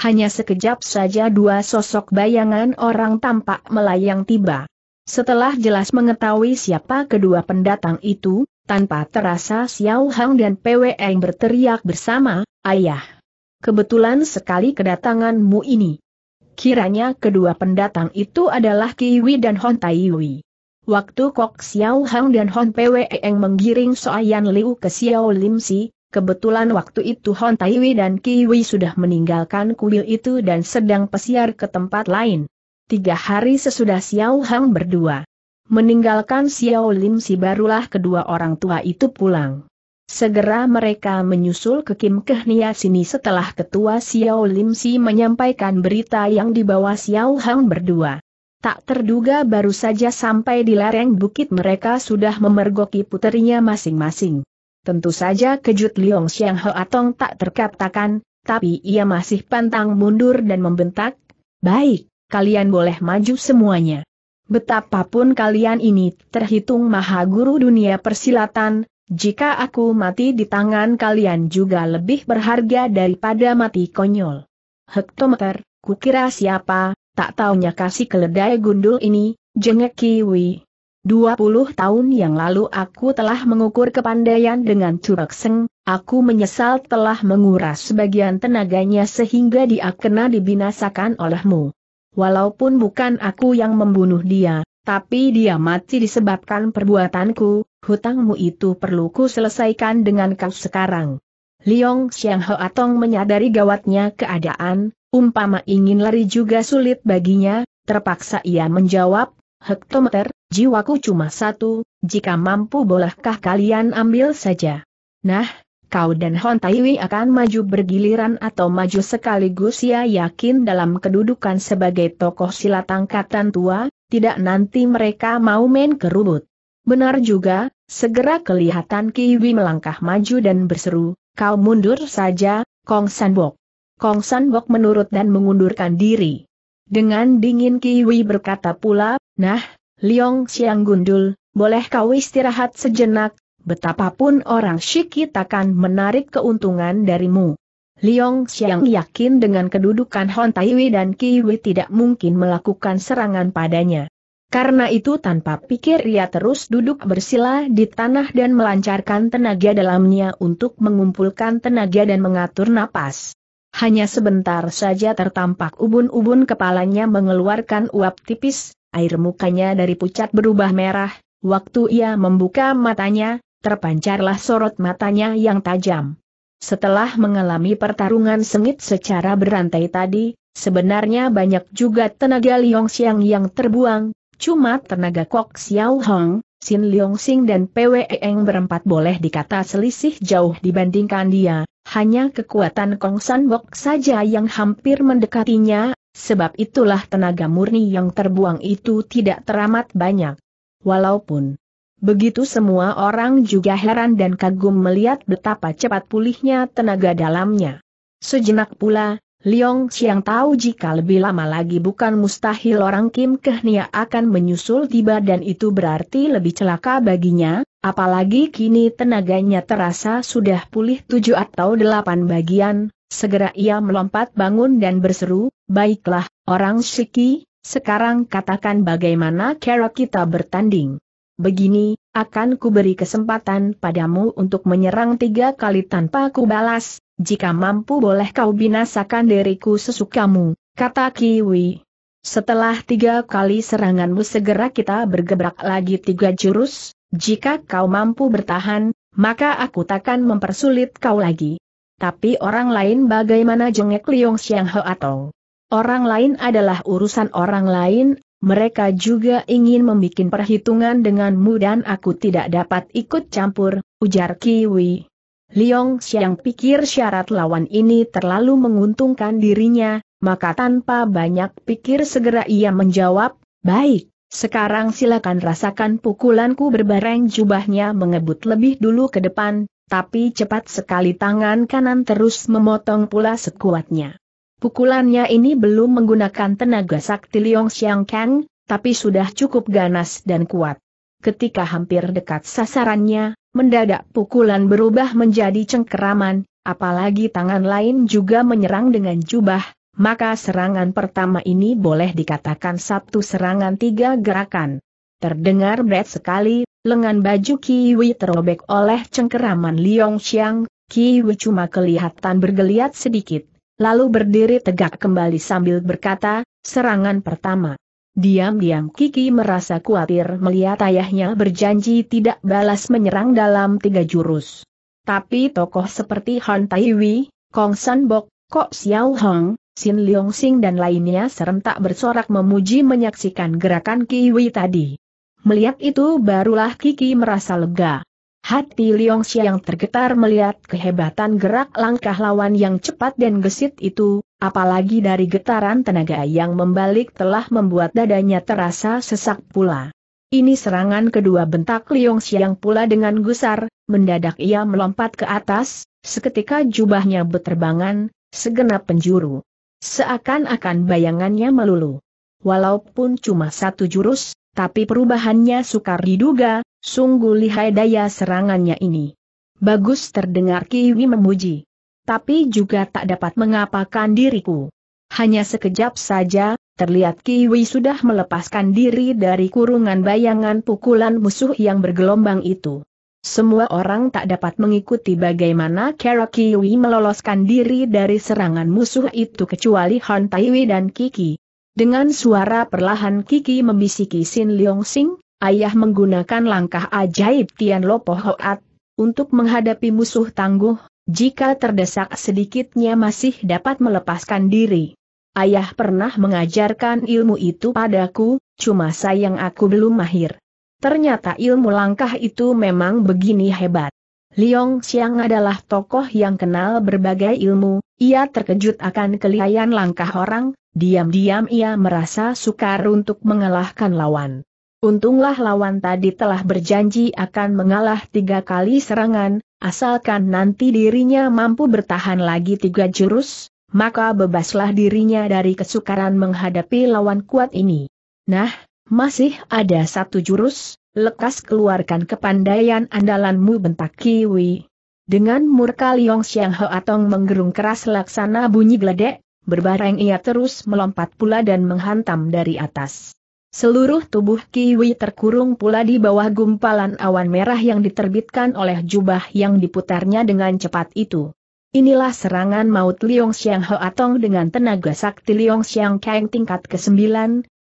Hanya sekejap saja dua sosok bayangan orang tampak melayang tiba. Setelah jelas mengetahui siapa kedua pendatang itu, tanpa terasa Xiao Hang dan Pwe Eng berteriak bersama, Ayah! Kebetulan sekali kedatanganmu ini. Kiranya kedua pendatang itu adalah Kiwi dan Hontaiwi. Waktu Kok Xiao Hang dan Hon Pwe Eng menggiring Soayan Liu ke Xiao Lim Si, kebetulan waktu itu Hon Taiwi dan Kiwi sudah meninggalkan kuil itu dan sedang pesiar ke tempat lain. Tiga hari sesudah Xiao Hang berdua meninggalkan Xiao Lim Si barulah kedua orang tua itu pulang. Segera mereka menyusul ke Kim Kehnia sini setelah ketua Xiao Lim Si menyampaikan berita yang dibawa Xiao Hang berdua. Tak terduga baru saja sampai di lereng bukit mereka sudah memergoki puterinya masing-masing. Tentu saja kejut Liong Xiang Atong tak terkatakan, tapi ia masih pantang mundur dan membentak, Baik, kalian boleh maju semuanya. Betapapun kalian ini terhitung maha guru dunia persilatan, jika aku mati di tangan kalian juga lebih berharga daripada mati konyol. Hektometer, kukira siapa, Tak taunya kasih keledai gundul ini, jengek Kiwi. 20 tahun yang lalu aku telah mengukur kepandaian dengan curakseng. aku menyesal telah menguras sebagian tenaganya sehingga dia kena dibinasakan olehmu. Walaupun bukan aku yang membunuh dia, tapi dia mati disebabkan perbuatanku, hutangmu itu perlu ku selesaikan dengan kau sekarang. Liong Xiang Ho Atong menyadari gawatnya keadaan, Umpama ingin lari juga sulit baginya, terpaksa ia menjawab, hektometer, jiwaku cuma satu, jika mampu bolehkah kalian ambil saja. Nah, kau dan Hon Taiwi akan maju bergiliran atau maju sekaligus ia yakin dalam kedudukan sebagai tokoh silat angkatan tua, tidak nanti mereka mau main kerubut. Benar juga, segera kelihatan Kiwi melangkah maju dan berseru, kau mundur saja, Kong Sanbok. Kong San Bok menurut dan mengundurkan diri. Dengan dingin Kiwi berkata pula, nah, Liong Siang Gundul, boleh kau istirahat sejenak, betapapun orang Shiki takkan menarik keuntungan darimu. Liong Xiang yakin dengan kedudukan Hon Taiwi dan Kiwi tidak mungkin melakukan serangan padanya. Karena itu tanpa pikir ia terus duduk bersila di tanah dan melancarkan tenaga dalamnya untuk mengumpulkan tenaga dan mengatur napas hanya sebentar saja tertampak ubun-ubun kepalanya mengeluarkan uap tipis, air mukanya dari pucat berubah merah, waktu ia membuka matanya, terpancarlah sorot matanya yang tajam. Setelah mengalami pertarungan sengit secara berantai tadi, sebenarnya banyak juga tenaga Liong Xiang yang terbuang, cuma tenaga Kok Xiao Hong, Xin Liong Xing dan PWE Eng berempat boleh dikata selisih jauh dibandingkan dia, hanya kekuatan Kong San Bok saja yang hampir mendekatinya, sebab itulah tenaga murni yang terbuang itu tidak teramat banyak. Walaupun begitu semua orang juga heran dan kagum melihat betapa cepat pulihnya tenaga dalamnya. Sejenak pula, Liong Xiang tahu jika lebih lama lagi bukan mustahil orang Kim Kehnia akan menyusul tiba dan itu berarti lebih celaka baginya, apalagi kini tenaganya terasa sudah pulih tujuh atau delapan bagian, segera ia melompat bangun dan berseru, baiklah, orang Shiki, sekarang katakan bagaimana cara kita bertanding. Begini, akan kuberi kesempatan padamu untuk menyerang tiga kali tanpa kubalas, jika mampu boleh kau binasakan diriku sesukamu, kata Kiwi. Setelah tiga kali seranganmu segera kita bergebrak lagi tiga jurus, jika kau mampu bertahan, maka aku takkan mempersulit kau lagi. Tapi orang lain bagaimana jengek Liong Xiang Ho atau orang lain adalah urusan orang lain, mereka juga ingin membuat perhitungan denganmu dan aku tidak dapat ikut campur, ujar Kiwi. Liong Xiang pikir syarat lawan ini terlalu menguntungkan dirinya, maka tanpa banyak pikir segera ia menjawab, baik, sekarang silakan rasakan pukulanku berbareng jubahnya mengebut lebih dulu ke depan, tapi cepat sekali tangan kanan terus memotong pula sekuatnya. Pukulannya ini belum menggunakan tenaga sakti Liong Xiang Kang, tapi sudah cukup ganas dan kuat. Ketika hampir dekat sasarannya, Mendadak pukulan berubah menjadi cengkeraman, apalagi tangan lain juga menyerang dengan jubah, maka serangan pertama ini boleh dikatakan satu serangan tiga gerakan. Terdengar berat sekali, lengan baju Kiwi terobek oleh cengkeraman Liong Xiang, Kiwi cuma kelihatan bergeliat sedikit, lalu berdiri tegak kembali sambil berkata, serangan pertama. Diam-diam Kiki merasa khawatir melihat ayahnya berjanji tidak balas menyerang dalam tiga jurus. Tapi tokoh seperti Han Taiwi, Kong San Bok, Kok Xiao Hong, Xin Liong Sing dan lainnya serentak bersorak memuji menyaksikan gerakan Kiwi tadi. Melihat itu barulah Kiki merasa lega. Hati Liong Xiang tergetar melihat kehebatan gerak langkah lawan yang cepat dan gesit itu, apalagi dari getaran tenaga yang membalik telah membuat dadanya terasa sesak pula. Ini serangan kedua bentak Liong Xiang pula dengan gusar, mendadak ia melompat ke atas, seketika jubahnya berterbangan, segenap penjuru. Seakan-akan bayangannya melulu. Walaupun cuma satu jurus, tapi perubahannya sukar diduga, sungguh lihai daya serangannya ini. Bagus terdengar Kiwi memuji tapi juga tak dapat mengapakan diriku. Hanya sekejap saja, terlihat Kiwi sudah melepaskan diri dari kurungan bayangan pukulan musuh yang bergelombang itu. Semua orang tak dapat mengikuti bagaimana Kara Kiwi meloloskan diri dari serangan musuh itu kecuali Han Taiwi dan Kiki. Dengan suara perlahan Kiki membisiki Sin Leong Sing, ayah menggunakan langkah ajaib Tian Lopo Hoat, untuk menghadapi musuh tangguh, jika terdesak sedikitnya masih dapat melepaskan diri. Ayah pernah mengajarkan ilmu itu padaku, cuma sayang aku belum mahir. Ternyata ilmu langkah itu memang begini hebat. Liong Xiang adalah tokoh yang kenal berbagai ilmu, ia terkejut akan kelihayan langkah orang, diam-diam ia merasa sukar untuk mengalahkan lawan. Untunglah lawan tadi telah berjanji akan mengalah tiga kali serangan, asalkan nanti dirinya mampu bertahan lagi tiga jurus, maka bebaslah dirinya dari kesukaran menghadapi lawan kuat ini. Nah, masih ada satu jurus, lekas keluarkan kepandaian andalanmu bentak Kiwi. Dengan murka Liong Xiang Atong menggerung keras laksana bunyi geledek, berbareng ia terus melompat pula dan menghantam dari atas. Seluruh tubuh Kiwi terkurung pula di bawah gumpalan awan merah yang diterbitkan oleh jubah yang diputarnya dengan cepat itu. Inilah serangan maut Liong Xiang Hoatong dengan tenaga sakti Liong Xiang Kang tingkat ke-9,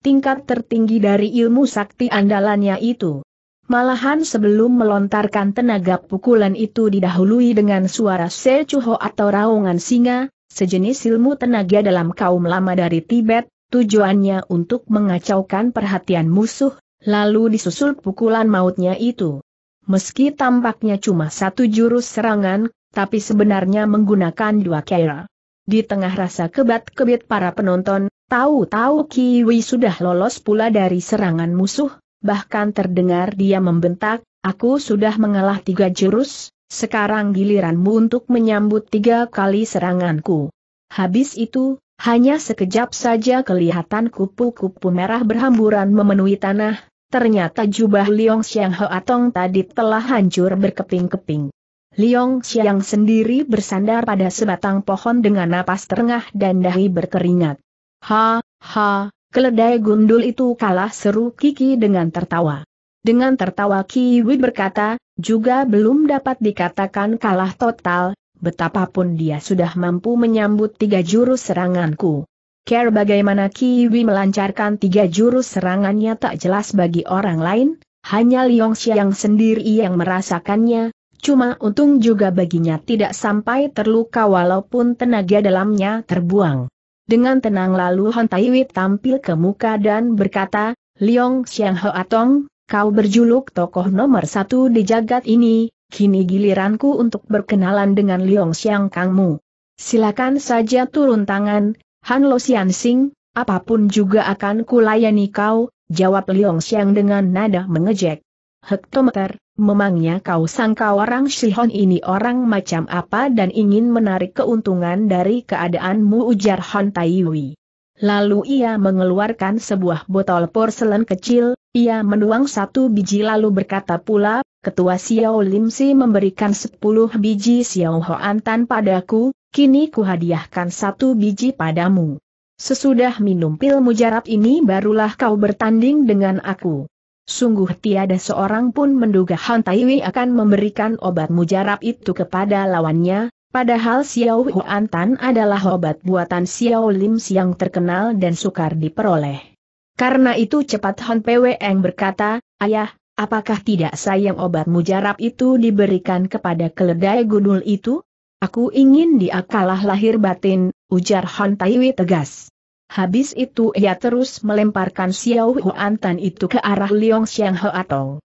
tingkat tertinggi dari ilmu sakti andalannya itu. Malahan sebelum melontarkan tenaga pukulan itu didahului dengan suara Chuho atau raungan singa, sejenis ilmu tenaga dalam kaum lama dari Tibet, Tujuannya untuk mengacaukan perhatian musuh, lalu disusul pukulan mautnya itu. Meski tampaknya cuma satu jurus serangan, tapi sebenarnya menggunakan dua kera. Di tengah rasa kebat-kebit para penonton, tahu-tahu Kiwi sudah lolos pula dari serangan musuh, bahkan terdengar dia membentak, aku sudah mengalah tiga jurus, sekarang giliranmu untuk menyambut tiga kali seranganku. Habis itu, hanya sekejap saja kelihatan kupu-kupu merah berhamburan memenuhi tanah, ternyata jubah Liong Xiang Ho Atong tadi telah hancur berkeping-keping. Liong Xiang sendiri bersandar pada sebatang pohon dengan napas terengah dan dahi berkeringat. Ha, ha, keledai gundul itu kalah seru Kiki dengan tertawa. Dengan tertawa Kiwi berkata, juga belum dapat dikatakan kalah total, betapapun dia sudah mampu menyambut tiga jurus seranganku. Care bagaimana Kiwi melancarkan tiga jurus serangannya tak jelas bagi orang lain, hanya Liong Xiang sendiri yang merasakannya, cuma untung juga baginya tidak sampai terluka walaupun tenaga dalamnya terbuang. Dengan tenang lalu Han Taiwi tampil ke muka dan berkata, Liong Xiang Hoatong, kau berjuluk tokoh nomor satu di jagat ini, kini giliranku untuk berkenalan dengan Liong Xiang Kangmu. Silakan saja turun tangan, Han Lo Xian Sing, apapun juga akan kulayani kau, jawab Liong Xiang dengan nada mengejek. Hektometer, memangnya kau sangka orang Shihon ini orang macam apa dan ingin menarik keuntungan dari keadaanmu ujar Han Taiwi. Lalu ia mengeluarkan sebuah botol porselen kecil, ia menuang satu biji lalu berkata pula, Ketua Xiao Lim Si memberikan sepuluh biji Xiao Hoan Tan padaku, kini kuhadiahkan satu biji padamu. Sesudah minum pil mujarab ini barulah kau bertanding dengan aku. Sungguh tiada seorang pun menduga Han Taiwi akan memberikan obat mujarab itu kepada lawannya, Padahal Xiao Huantan adalah obat buatan Xiao Lim yang terkenal dan sukar diperoleh. Karena itu cepat Han Eng berkata, Ayah, apakah tidak sayang obat mujarab itu diberikan kepada keledai gunul itu? Aku ingin dia kalah lahir batin, ujar Hon Taiwi tegas. Habis itu ia terus melemparkan Xiao Huantan itu ke arah Liong Xiang Hoatong.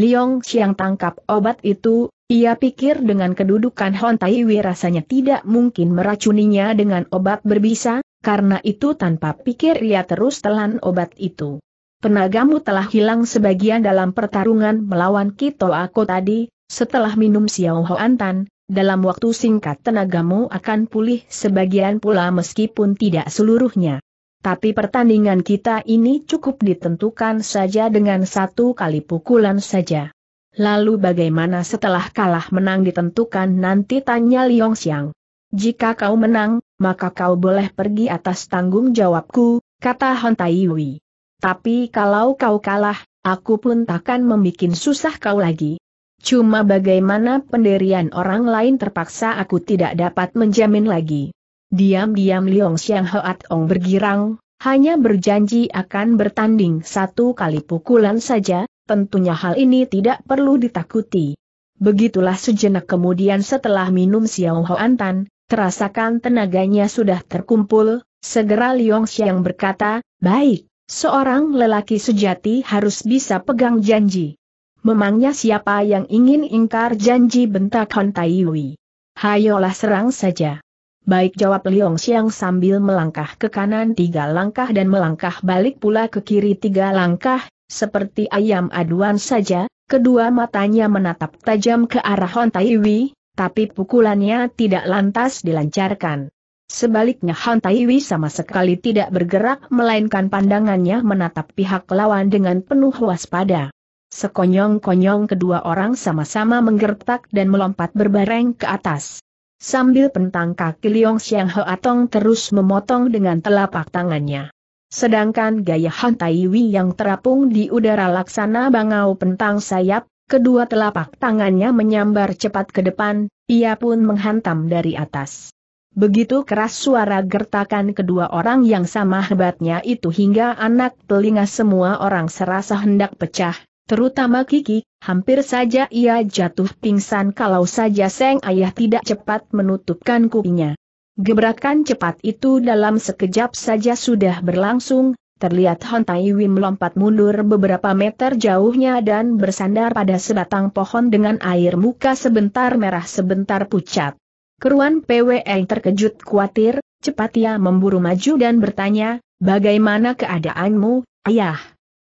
Liong Xiang tangkap obat itu, ia pikir dengan kedudukan Hon Taiwi rasanya tidak mungkin meracuninya dengan obat berbisa, karena itu tanpa pikir ia terus telan obat itu. Penagamu telah hilang sebagian dalam pertarungan melawan Kito Ako tadi, setelah minum Xiao Hoan Antan, dalam waktu singkat tenagamu akan pulih sebagian pula meskipun tidak seluruhnya. Tapi pertandingan kita ini cukup ditentukan saja dengan satu kali pukulan saja. Lalu bagaimana setelah kalah menang ditentukan nanti tanya Liong Xiang. Jika kau menang, maka kau boleh pergi atas tanggung jawabku, kata Hon Taiwi. Tapi kalau kau kalah, aku pun takkan membuat susah kau lagi. Cuma bagaimana pendirian orang lain terpaksa aku tidak dapat menjamin lagi. Diam-diam Liong Xiang Hoat Ong bergirang, hanya berjanji akan bertanding satu kali pukulan saja, tentunya hal ini tidak perlu ditakuti. Begitulah sejenak kemudian setelah minum Xiao Hoan Tan, terasakan tenaganya sudah terkumpul, segera Liong Xiang berkata, baik, seorang lelaki sejati harus bisa pegang janji. Memangnya siapa yang ingin ingkar janji bentak Hon Hayo Hayolah serang saja. Baik jawab Liong Xiang sambil melangkah ke kanan tiga langkah dan melangkah balik pula ke kiri tiga langkah, seperti ayam aduan saja, kedua matanya menatap tajam ke arah Hon Taiwi, tapi pukulannya tidak lantas dilancarkan. Sebaliknya Han Taiwi sama sekali tidak bergerak melainkan pandangannya menatap pihak lawan dengan penuh waspada. Sekonyong-konyong kedua orang sama-sama menggertak dan melompat berbareng ke atas. Sambil pentang kaki Liong Xiang Atong terus memotong dengan telapak tangannya. Sedangkan gaya Han Taiwi yang terapung di udara laksana bangau pentang sayap, kedua telapak tangannya menyambar cepat ke depan, ia pun menghantam dari atas. Begitu keras suara gertakan kedua orang yang sama hebatnya itu hingga anak telinga semua orang serasa hendak pecah, terutama Kiki, hampir saja ia jatuh pingsan kalau saja Seng Ayah tidak cepat menutupkan kupinya. Gebrakan cepat itu dalam sekejap saja sudah berlangsung, terlihat Hon Tai Wim melompat mundur beberapa meter jauhnya dan bersandar pada sebatang pohon dengan air muka sebentar merah sebentar pucat. Keruan yang terkejut khawatir, cepat ia memburu maju dan bertanya, bagaimana keadaanmu, ayah?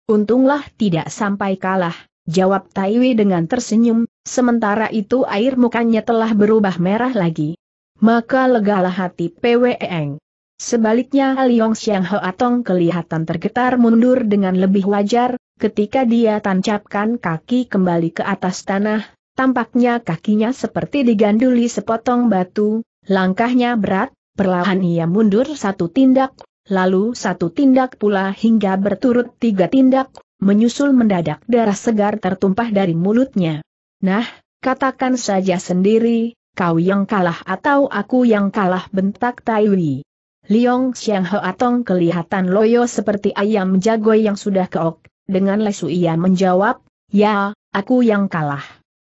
Untunglah tidak sampai kalah, jawab Taiwi dengan tersenyum, sementara itu air mukanya telah berubah merah lagi maka legalah hati PWEng. E Sebaliknya Liong Xiang Atong kelihatan tergetar mundur dengan lebih wajar, ketika dia tancapkan kaki kembali ke atas tanah, tampaknya kakinya seperti diganduli sepotong batu, langkahnya berat, perlahan ia mundur satu tindak, lalu satu tindak pula hingga berturut tiga tindak, menyusul mendadak darah segar tertumpah dari mulutnya. Nah, katakan saja sendiri, kau yang kalah atau aku yang kalah bentak Taiwi. Liong Xiang Atong kelihatan loyo seperti ayam jago yang sudah keok, dengan lesu ia menjawab, ya, aku yang kalah.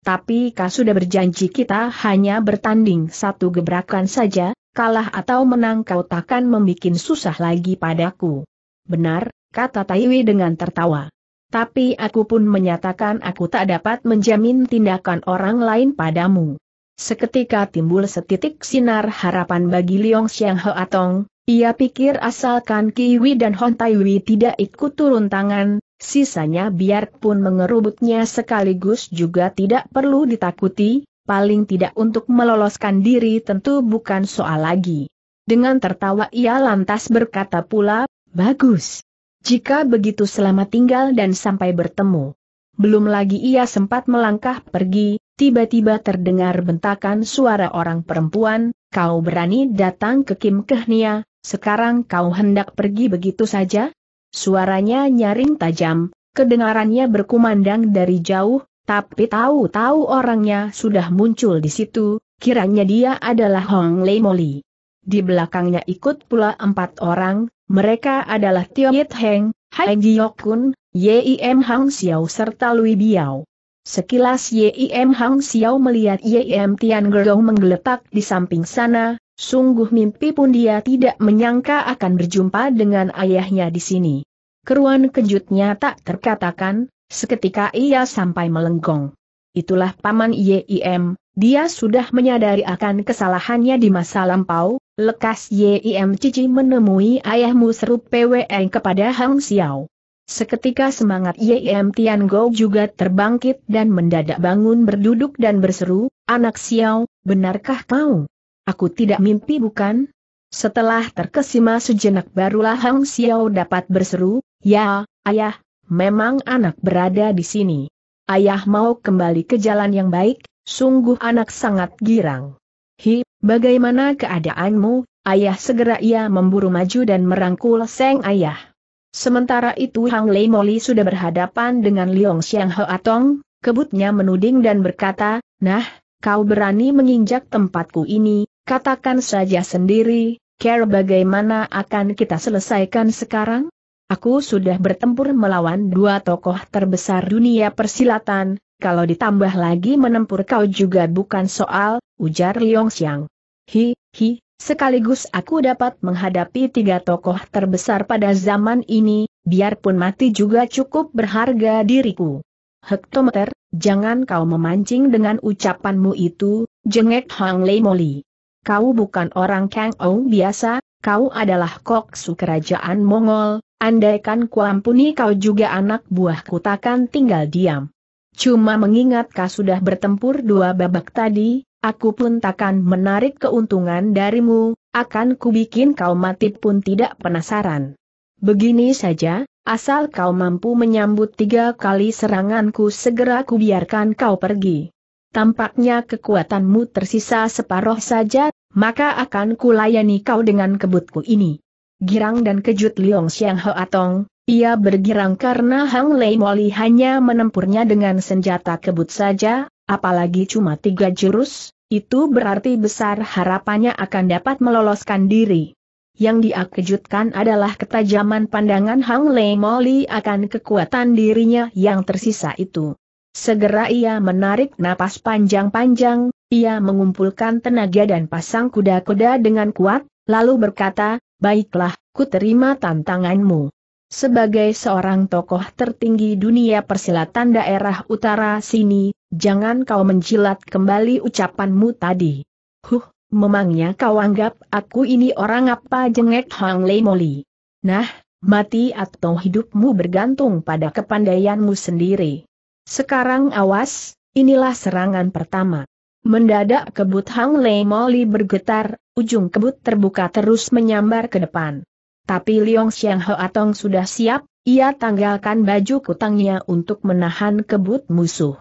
Tapi kau sudah berjanji kita hanya bertanding satu gebrakan saja, kalah atau menang kau takkan membuat susah lagi padaku. Benar, kata Taiwi dengan tertawa. Tapi aku pun menyatakan aku tak dapat menjamin tindakan orang lain padamu. Seketika timbul setitik sinar harapan bagi Liong Xiang Atong, ia pikir asalkan Kiwi dan Hon Taiwi tidak ikut turun tangan, sisanya biarpun mengerubutnya sekaligus juga tidak perlu ditakuti, paling tidak untuk meloloskan diri tentu bukan soal lagi. Dengan tertawa ia lantas berkata pula, bagus. Jika begitu selamat tinggal dan sampai bertemu. Belum lagi ia sempat melangkah pergi, tiba-tiba terdengar bentakan suara orang perempuan, kau berani datang ke Kim Kehnia, sekarang kau hendak pergi begitu saja? Suaranya nyaring tajam, kedengarannya berkumandang dari jauh, tapi tahu-tahu orangnya sudah muncul di situ, kiranya dia adalah Hong Lei Moli. Di belakangnya ikut pula empat orang, mereka adalah Tio Yit Heng, Hai Giok Kun, Yim Hang Xiao serta Lui Biao. Sekilas Yim Hang Xiao melihat Yim Tian Gerong menggeletak di samping sana, sungguh mimpi pun dia tidak menyangka akan berjumpa dengan ayahnya di sini. Keruan kejutnya tak terkatakan, seketika ia sampai melenggong. Itulah paman Yim, dia sudah menyadari akan kesalahannya di masa lampau, lekas Yim Cici menemui ayahmu seru PWN kepada Hang Xiao. Seketika semangat Yim Tian Go juga terbangkit dan mendadak bangun berduduk dan berseru, Anak Xiao, benarkah kau? Aku tidak mimpi bukan? Setelah terkesima sejenak barulah Hang Xiao dapat berseru, Ya, ayah, memang anak berada di sini. Ayah mau kembali ke jalan yang baik, sungguh anak sangat girang. Hi, bagaimana keadaanmu? Ayah segera ia memburu maju dan merangkul seng ayah. Sementara itu Hang Lei Moli sudah berhadapan dengan Liong Xiang Atong. kebutnya menuding dan berkata, Nah, kau berani menginjak tempatku ini, katakan saja sendiri, care bagaimana akan kita selesaikan sekarang? Aku sudah bertempur melawan dua tokoh terbesar dunia persilatan, kalau ditambah lagi menempur kau juga bukan soal, ujar Liong Xiang. Hi, hi, Sekaligus aku dapat menghadapi tiga tokoh terbesar pada zaman ini, biarpun mati juga cukup berharga diriku. Hektometer, jangan kau memancing dengan ucapanmu itu, jengek Hang Lei Moli. Kau bukan orang Kang Ou biasa, kau adalah koksu kerajaan Mongol, andaikan kuampuni kau juga anak buahku takkan tinggal diam. Cuma mengingat kau sudah bertempur dua babak tadi, Aku pun takkan menarik keuntungan darimu, akan kubikin kau mati pun tidak penasaran. Begini saja, asal kau mampu menyambut tiga kali seranganku segera kubiarkan kau pergi. Tampaknya kekuatanmu tersisa separoh saja, maka akan kulayani kau dengan kebutku ini. Girang dan kejut Liong Xiang Atong, ia bergirang karena Hang Lei Moli hanya menempurnya dengan senjata kebut saja, apalagi cuma tiga jurus, itu berarti besar harapannya akan dapat meloloskan diri. Yang diakejutkan adalah ketajaman pandangan Hang Lei Moli akan kekuatan dirinya yang tersisa itu. Segera ia menarik napas panjang-panjang, ia mengumpulkan tenaga dan pasang kuda-kuda dengan kuat, lalu berkata, Baiklah, ku terima tantanganmu. Sebagai seorang tokoh tertinggi dunia persilatan daerah utara sini, jangan kau menjilat kembali ucapanmu tadi. Huh, memangnya kau anggap aku ini orang apa jengek Hang Lei Moli? Nah, mati atau hidupmu bergantung pada kepandaianmu sendiri. Sekarang awas, inilah serangan pertama. Mendadak kebut Hang Lei Moli bergetar, ujung kebut terbuka terus menyambar ke depan. Tapi Liong Xiang Atong sudah siap, ia tanggalkan baju kutangnya untuk menahan kebut musuh.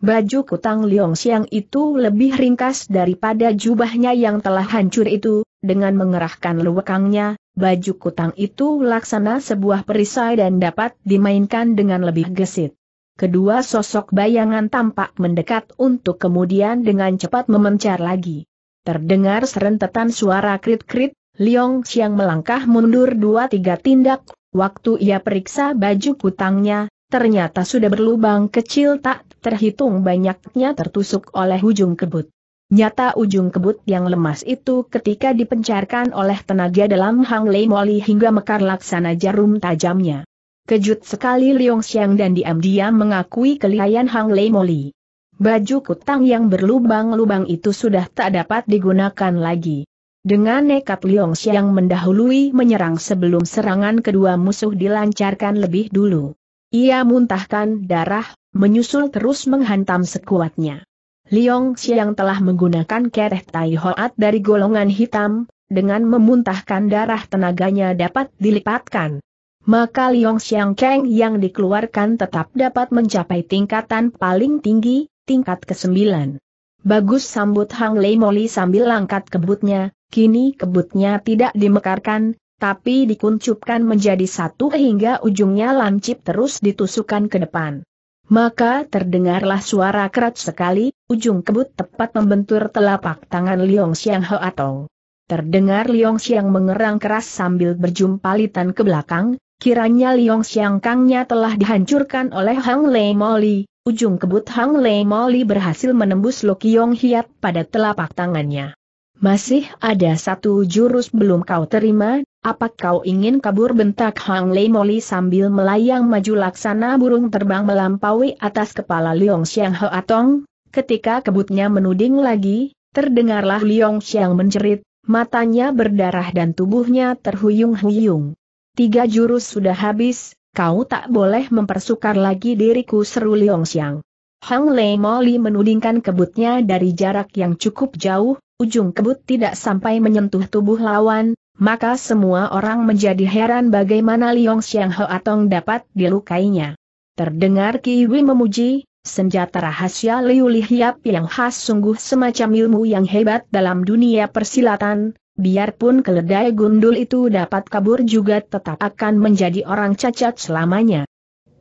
Baju kutang Liong Xiang itu lebih ringkas daripada jubahnya yang telah hancur itu, dengan mengerahkan lewekangnya, baju kutang itu laksana sebuah perisai dan dapat dimainkan dengan lebih gesit. Kedua sosok bayangan tampak mendekat untuk kemudian dengan cepat memencar lagi. Terdengar serentetan suara krit-krit, Liong Xiang melangkah mundur dua tiga tindak, waktu ia periksa baju kutangnya, ternyata sudah berlubang kecil tak terhitung banyaknya tertusuk oleh ujung kebut. Nyata ujung kebut yang lemas itu ketika dipencarkan oleh tenaga dalam Hang Lei Moli hingga mekar laksana jarum tajamnya. Kejut sekali Liong Xiang dan diam-diam mengakui kelihayan Hang Lei Moli. Baju kutang yang berlubang-lubang itu sudah tak dapat digunakan lagi. Dengan nekat Liong Xiang mendahului menyerang sebelum serangan kedua musuh dilancarkan lebih dulu. Ia muntahkan darah, menyusul terus menghantam sekuatnya. Liong Xiang telah menggunakan kereh tai hoat dari golongan hitam, dengan memuntahkan darah tenaganya dapat dilipatkan. Maka Liong Xiang Keng yang dikeluarkan tetap dapat mencapai tingkatan paling tinggi, tingkat ke-9. Bagus sambut Hang Lei Moli sambil angkat kebutnya, kini kebutnya tidak dimekarkan, tapi dikuncupkan menjadi satu hingga ujungnya lancip terus ditusukkan ke depan. Maka terdengarlah suara kerat sekali, ujung kebut tepat membentur telapak tangan Liong Xiang atau. Terdengar Liong Xiang mengerang keras sambil berjumpalitan ke belakang, kiranya Liong Xiang Kangnya telah dihancurkan oleh Hang Lei Moli, ujung kebut Hang Lei Moli berhasil menembus Lo Kiong Hiat pada telapak tangannya. Masih ada satu jurus belum kau terima, apa kau ingin kabur bentak Hang Lei Moli sambil melayang maju laksana burung terbang melampaui atas kepala Liong Xiang Atong? Ketika kebutnya menuding lagi, terdengarlah Liong Xiang menjerit, matanya berdarah dan tubuhnya terhuyung-huyung. Tiga jurus sudah habis, kau tak boleh mempersukar lagi diriku seru Liong Xiang. Hang Lei Moli menudingkan kebutnya dari jarak yang cukup jauh, ujung kebut tidak sampai menyentuh tubuh lawan, maka semua orang menjadi heran bagaimana Liong Xiang Ho Atong dapat dilukainya. Terdengar Kiwi memuji, senjata rahasia Liu Li Hiap yang khas sungguh semacam ilmu yang hebat dalam dunia persilatan, biarpun keledai gundul itu dapat kabur juga tetap akan menjadi orang cacat selamanya.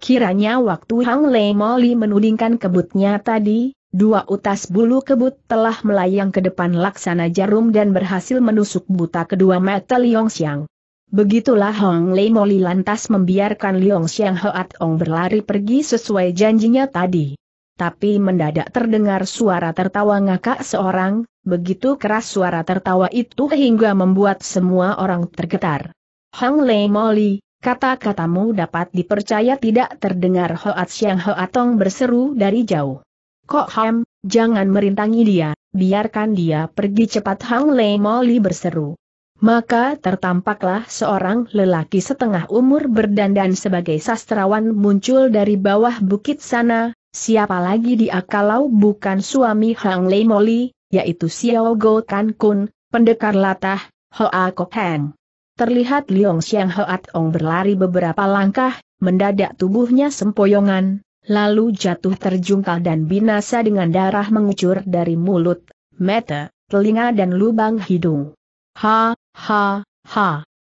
Kiranya waktu Hang Lei Moli menudingkan kebutnya tadi, Dua utas bulu kebut telah melayang ke depan laksana jarum dan berhasil menusuk buta kedua mata Liong Xiang. Begitulah Hong Lei Moli lantas membiarkan Liong Xiang Hoat Ong berlari pergi sesuai janjinya tadi. Tapi mendadak terdengar suara tertawa ngakak seorang, begitu keras suara tertawa itu hingga membuat semua orang tergetar. Hong Lei Moli, kata-katamu dapat dipercaya tidak terdengar Hoat Xiang Hoat Ong berseru dari jauh. Kok Ham, jangan merintangi dia, biarkan dia pergi cepat Hang Lei Moli berseru. Maka tertampaklah seorang lelaki setengah umur berdandan sebagai sastrawan muncul dari bawah bukit sana, siapa lagi dia kalau bukan suami Hang Lei Moli, yaitu Xiao Go Kan Kun, pendekar latah, Hoa Kok Hang. Terlihat Liong Xiang Hoat Ong berlari beberapa langkah, mendadak tubuhnya sempoyongan, lalu jatuh terjungkal dan binasa dengan darah mengucur dari mulut, mata, telinga dan lubang hidung. Ha, ha, ha.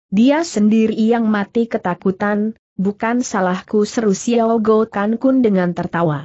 Dia sendiri yang mati ketakutan, bukan salahku seru Xiao Go Kan Kun dengan tertawa.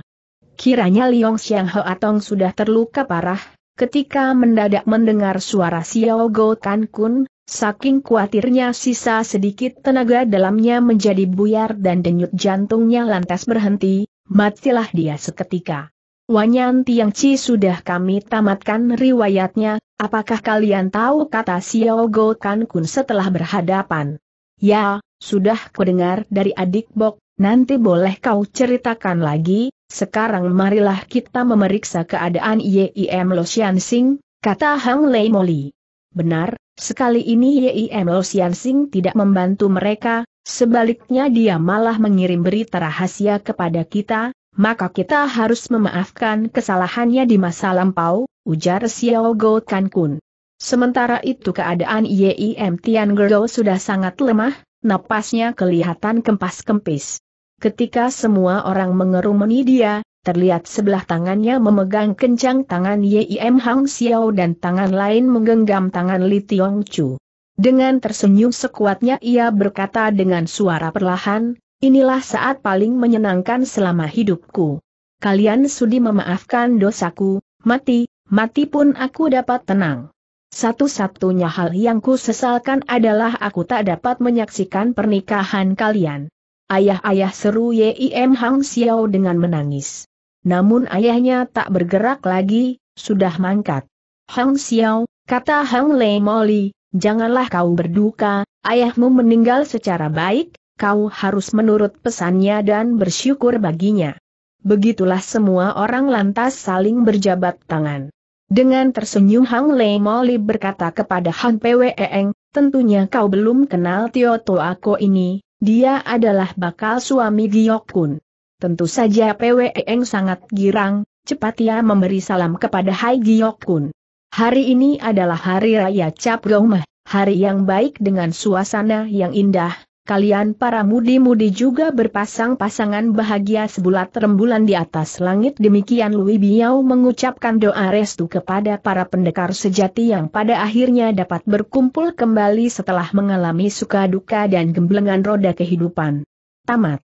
Kiranya Liong Xiang He Atong sudah terluka parah, ketika mendadak mendengar suara Xiao Go Kan Kun, Saking khawatirnya sisa sedikit tenaga dalamnya menjadi buyar dan denyut jantungnya lantas berhenti, matilah dia seketika. Wanyan Tiang Ci sudah kami tamatkan riwayatnya, apakah kalian tahu kata Xiao Go Kan Kun setelah berhadapan? Ya, sudah kudengar dari adik Bok, nanti boleh kau ceritakan lagi, sekarang marilah kita memeriksa keadaan YIM Lo Sing, kata Hang Lei Moli. Benar, Sekali ini YIMO Xianxing tidak membantu mereka, sebaliknya dia malah mengirim berita rahasia kepada kita, maka kita harus memaafkan kesalahannya di masa lampau, ujar Xiao Go Kun. Sementara itu keadaan YIM Tian Gerdo sudah sangat lemah, napasnya kelihatan kempas-kempis. Ketika semua orang mengerumuni dia, terlihat sebelah tangannya memegang kencang tangan Yim Hang Xiao dan tangan lain menggenggam tangan Li Tiong Chu. Dengan tersenyum sekuatnya ia berkata dengan suara perlahan, inilah saat paling menyenangkan selama hidupku. Kalian sudi memaafkan dosaku, mati, mati pun aku dapat tenang. Satu-satunya hal yang ku sesalkan adalah aku tak dapat menyaksikan pernikahan kalian. Ayah-ayah seru Yim Hang Xiao dengan menangis namun ayahnya tak bergerak lagi, sudah mangkat. Hang Xiao, kata Hang Lei Moli, janganlah kau berduka, ayahmu meninggal secara baik, kau harus menurut pesannya dan bersyukur baginya. Begitulah semua orang lantas saling berjabat tangan. Dengan tersenyum Hang Lei Moli berkata kepada Hang Han Pweeng, tentunya kau belum kenal Tio Toako ini, dia adalah bakal suami Giok Kun. Tentu saja PWE Eng sangat girang, cepat ia memberi salam kepada Hai Giok Kun. Hari ini adalah hari raya Cap Gomeh, hari yang baik dengan suasana yang indah. Kalian para mudi-mudi juga berpasang-pasangan bahagia sebulat rembulan di atas langit demikian Lui Biao mengucapkan doa restu kepada para pendekar sejati yang pada akhirnya dapat berkumpul kembali setelah mengalami suka duka dan gemblengan roda kehidupan. Tamat.